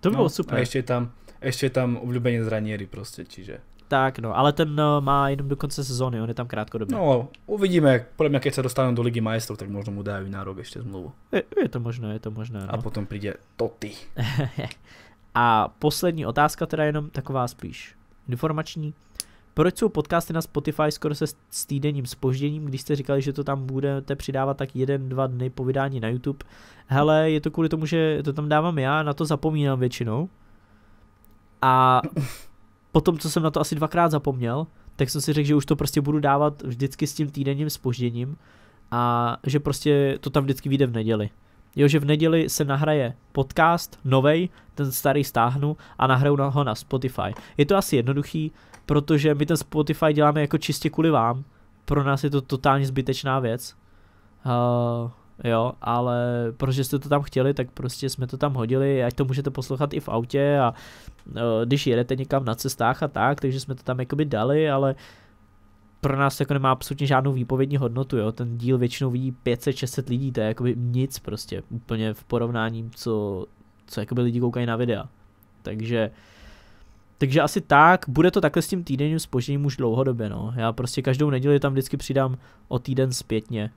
To by no, bylo super. A ještě tam, ještě tam oblíbeně zraněry prostě, čiže tak, no, ale ten eh, má jenom do konce sezóny, on je tam krátkodobě. No, uvidíme, podle mě, když se dostanou do Ligy majstrov, tak možná mu dají nárok ještě zmluvu. Je, je to možné, je to možné. No. A potom přijde Toty. A poslední otázka, teda jenom taková spíš informační. Proč jsou podcasty na Spotify skoro se s týdenním spožděním, když jste říkali, že to tam budete přidávat tak jeden, dva dny po vydání na YouTube? Hele, je to kvůli tomu, že to tam dávám já, na to zapomínám většinou. A potom, co jsem na to asi dvakrát zapomněl, tak jsem si řekl, že už to prostě budu dávat vždycky s tím týdenním spožděním a že prostě to tam vždycky vyjde v neděli. Jo, že v neděli se nahraje podcast, novej, ten starý stáhnu a nahraju ho na Spotify. Je to asi jednoduchý, protože my ten Spotify děláme jako čistě kvůli vám. Pro nás je to totálně zbytečná věc. Uh, jo, ale protože jste to tam chtěli, tak prostě jsme to tam hodili, ať to můžete poslouchat i v autě a e, když jedete někam na cestách a tak, takže jsme to tam jakoby dali, ale pro nás to jako nemá absolutně žádnou výpovědní hodnotu, jo. Ten díl většinou vidí 500-600 lidí, to je jakoby nic prostě, úplně v porovnání, co, co jakoby lidi koukají na videa. Takže, takže asi tak, bude to takhle s tím týdenním spožením už dlouhodobě, no. Já prostě každou neděli tam vždycky přidám o týden zpětně,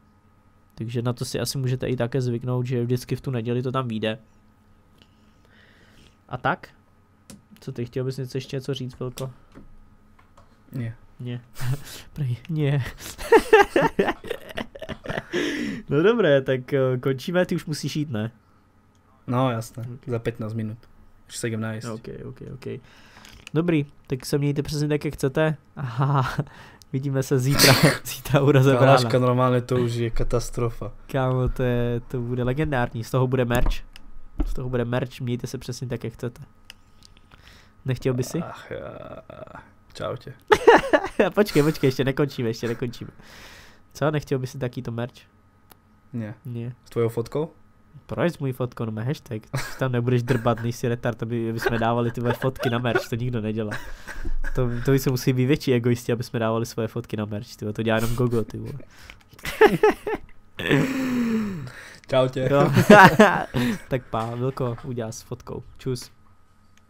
takže na to si asi můžete i také zvyknout, že vždycky v tu neděli to tam vyjde. A tak? Co ty, chtěl bys něco ještě něco říct, Vilko? Ne. Ne. Prý, ne. no dobré, tak eh, končíme, ty už musíš jít, ne? No jasné, okay. za 15 minut. Už se jdem najíst. Ok, ok, ok. Dobrý, tak se mějte přesně tak, jak chcete. Aha. Vidíme se zítra, zítra u rozebrána. normálně to už je katastrofa. Kámo, to, je, to bude legendární, z toho bude merch. Z toho bude merch, mějte se přesně tak, jak chcete. Nechtěl by si? Ach, já... Čau tě. počkej, počkej, ještě nekončíme, ještě nekončíme. Co, nechtěl by si takýto to merch? Ne. Ne. S tvojou fotkou? Proč můj fotku na hashtag? Když tam nebudeš drbat, než si retard, aby, aby jsme dávali ty fotky na merch, to nikdo nedělá. To, to by se musí být větší egoisti, aby jsme dávali svoje fotky na merch, tyvo. to dělá jenom Gogo, ty vole. Čau tě. No. tak pá, Vilko, udělá s fotkou. Čus.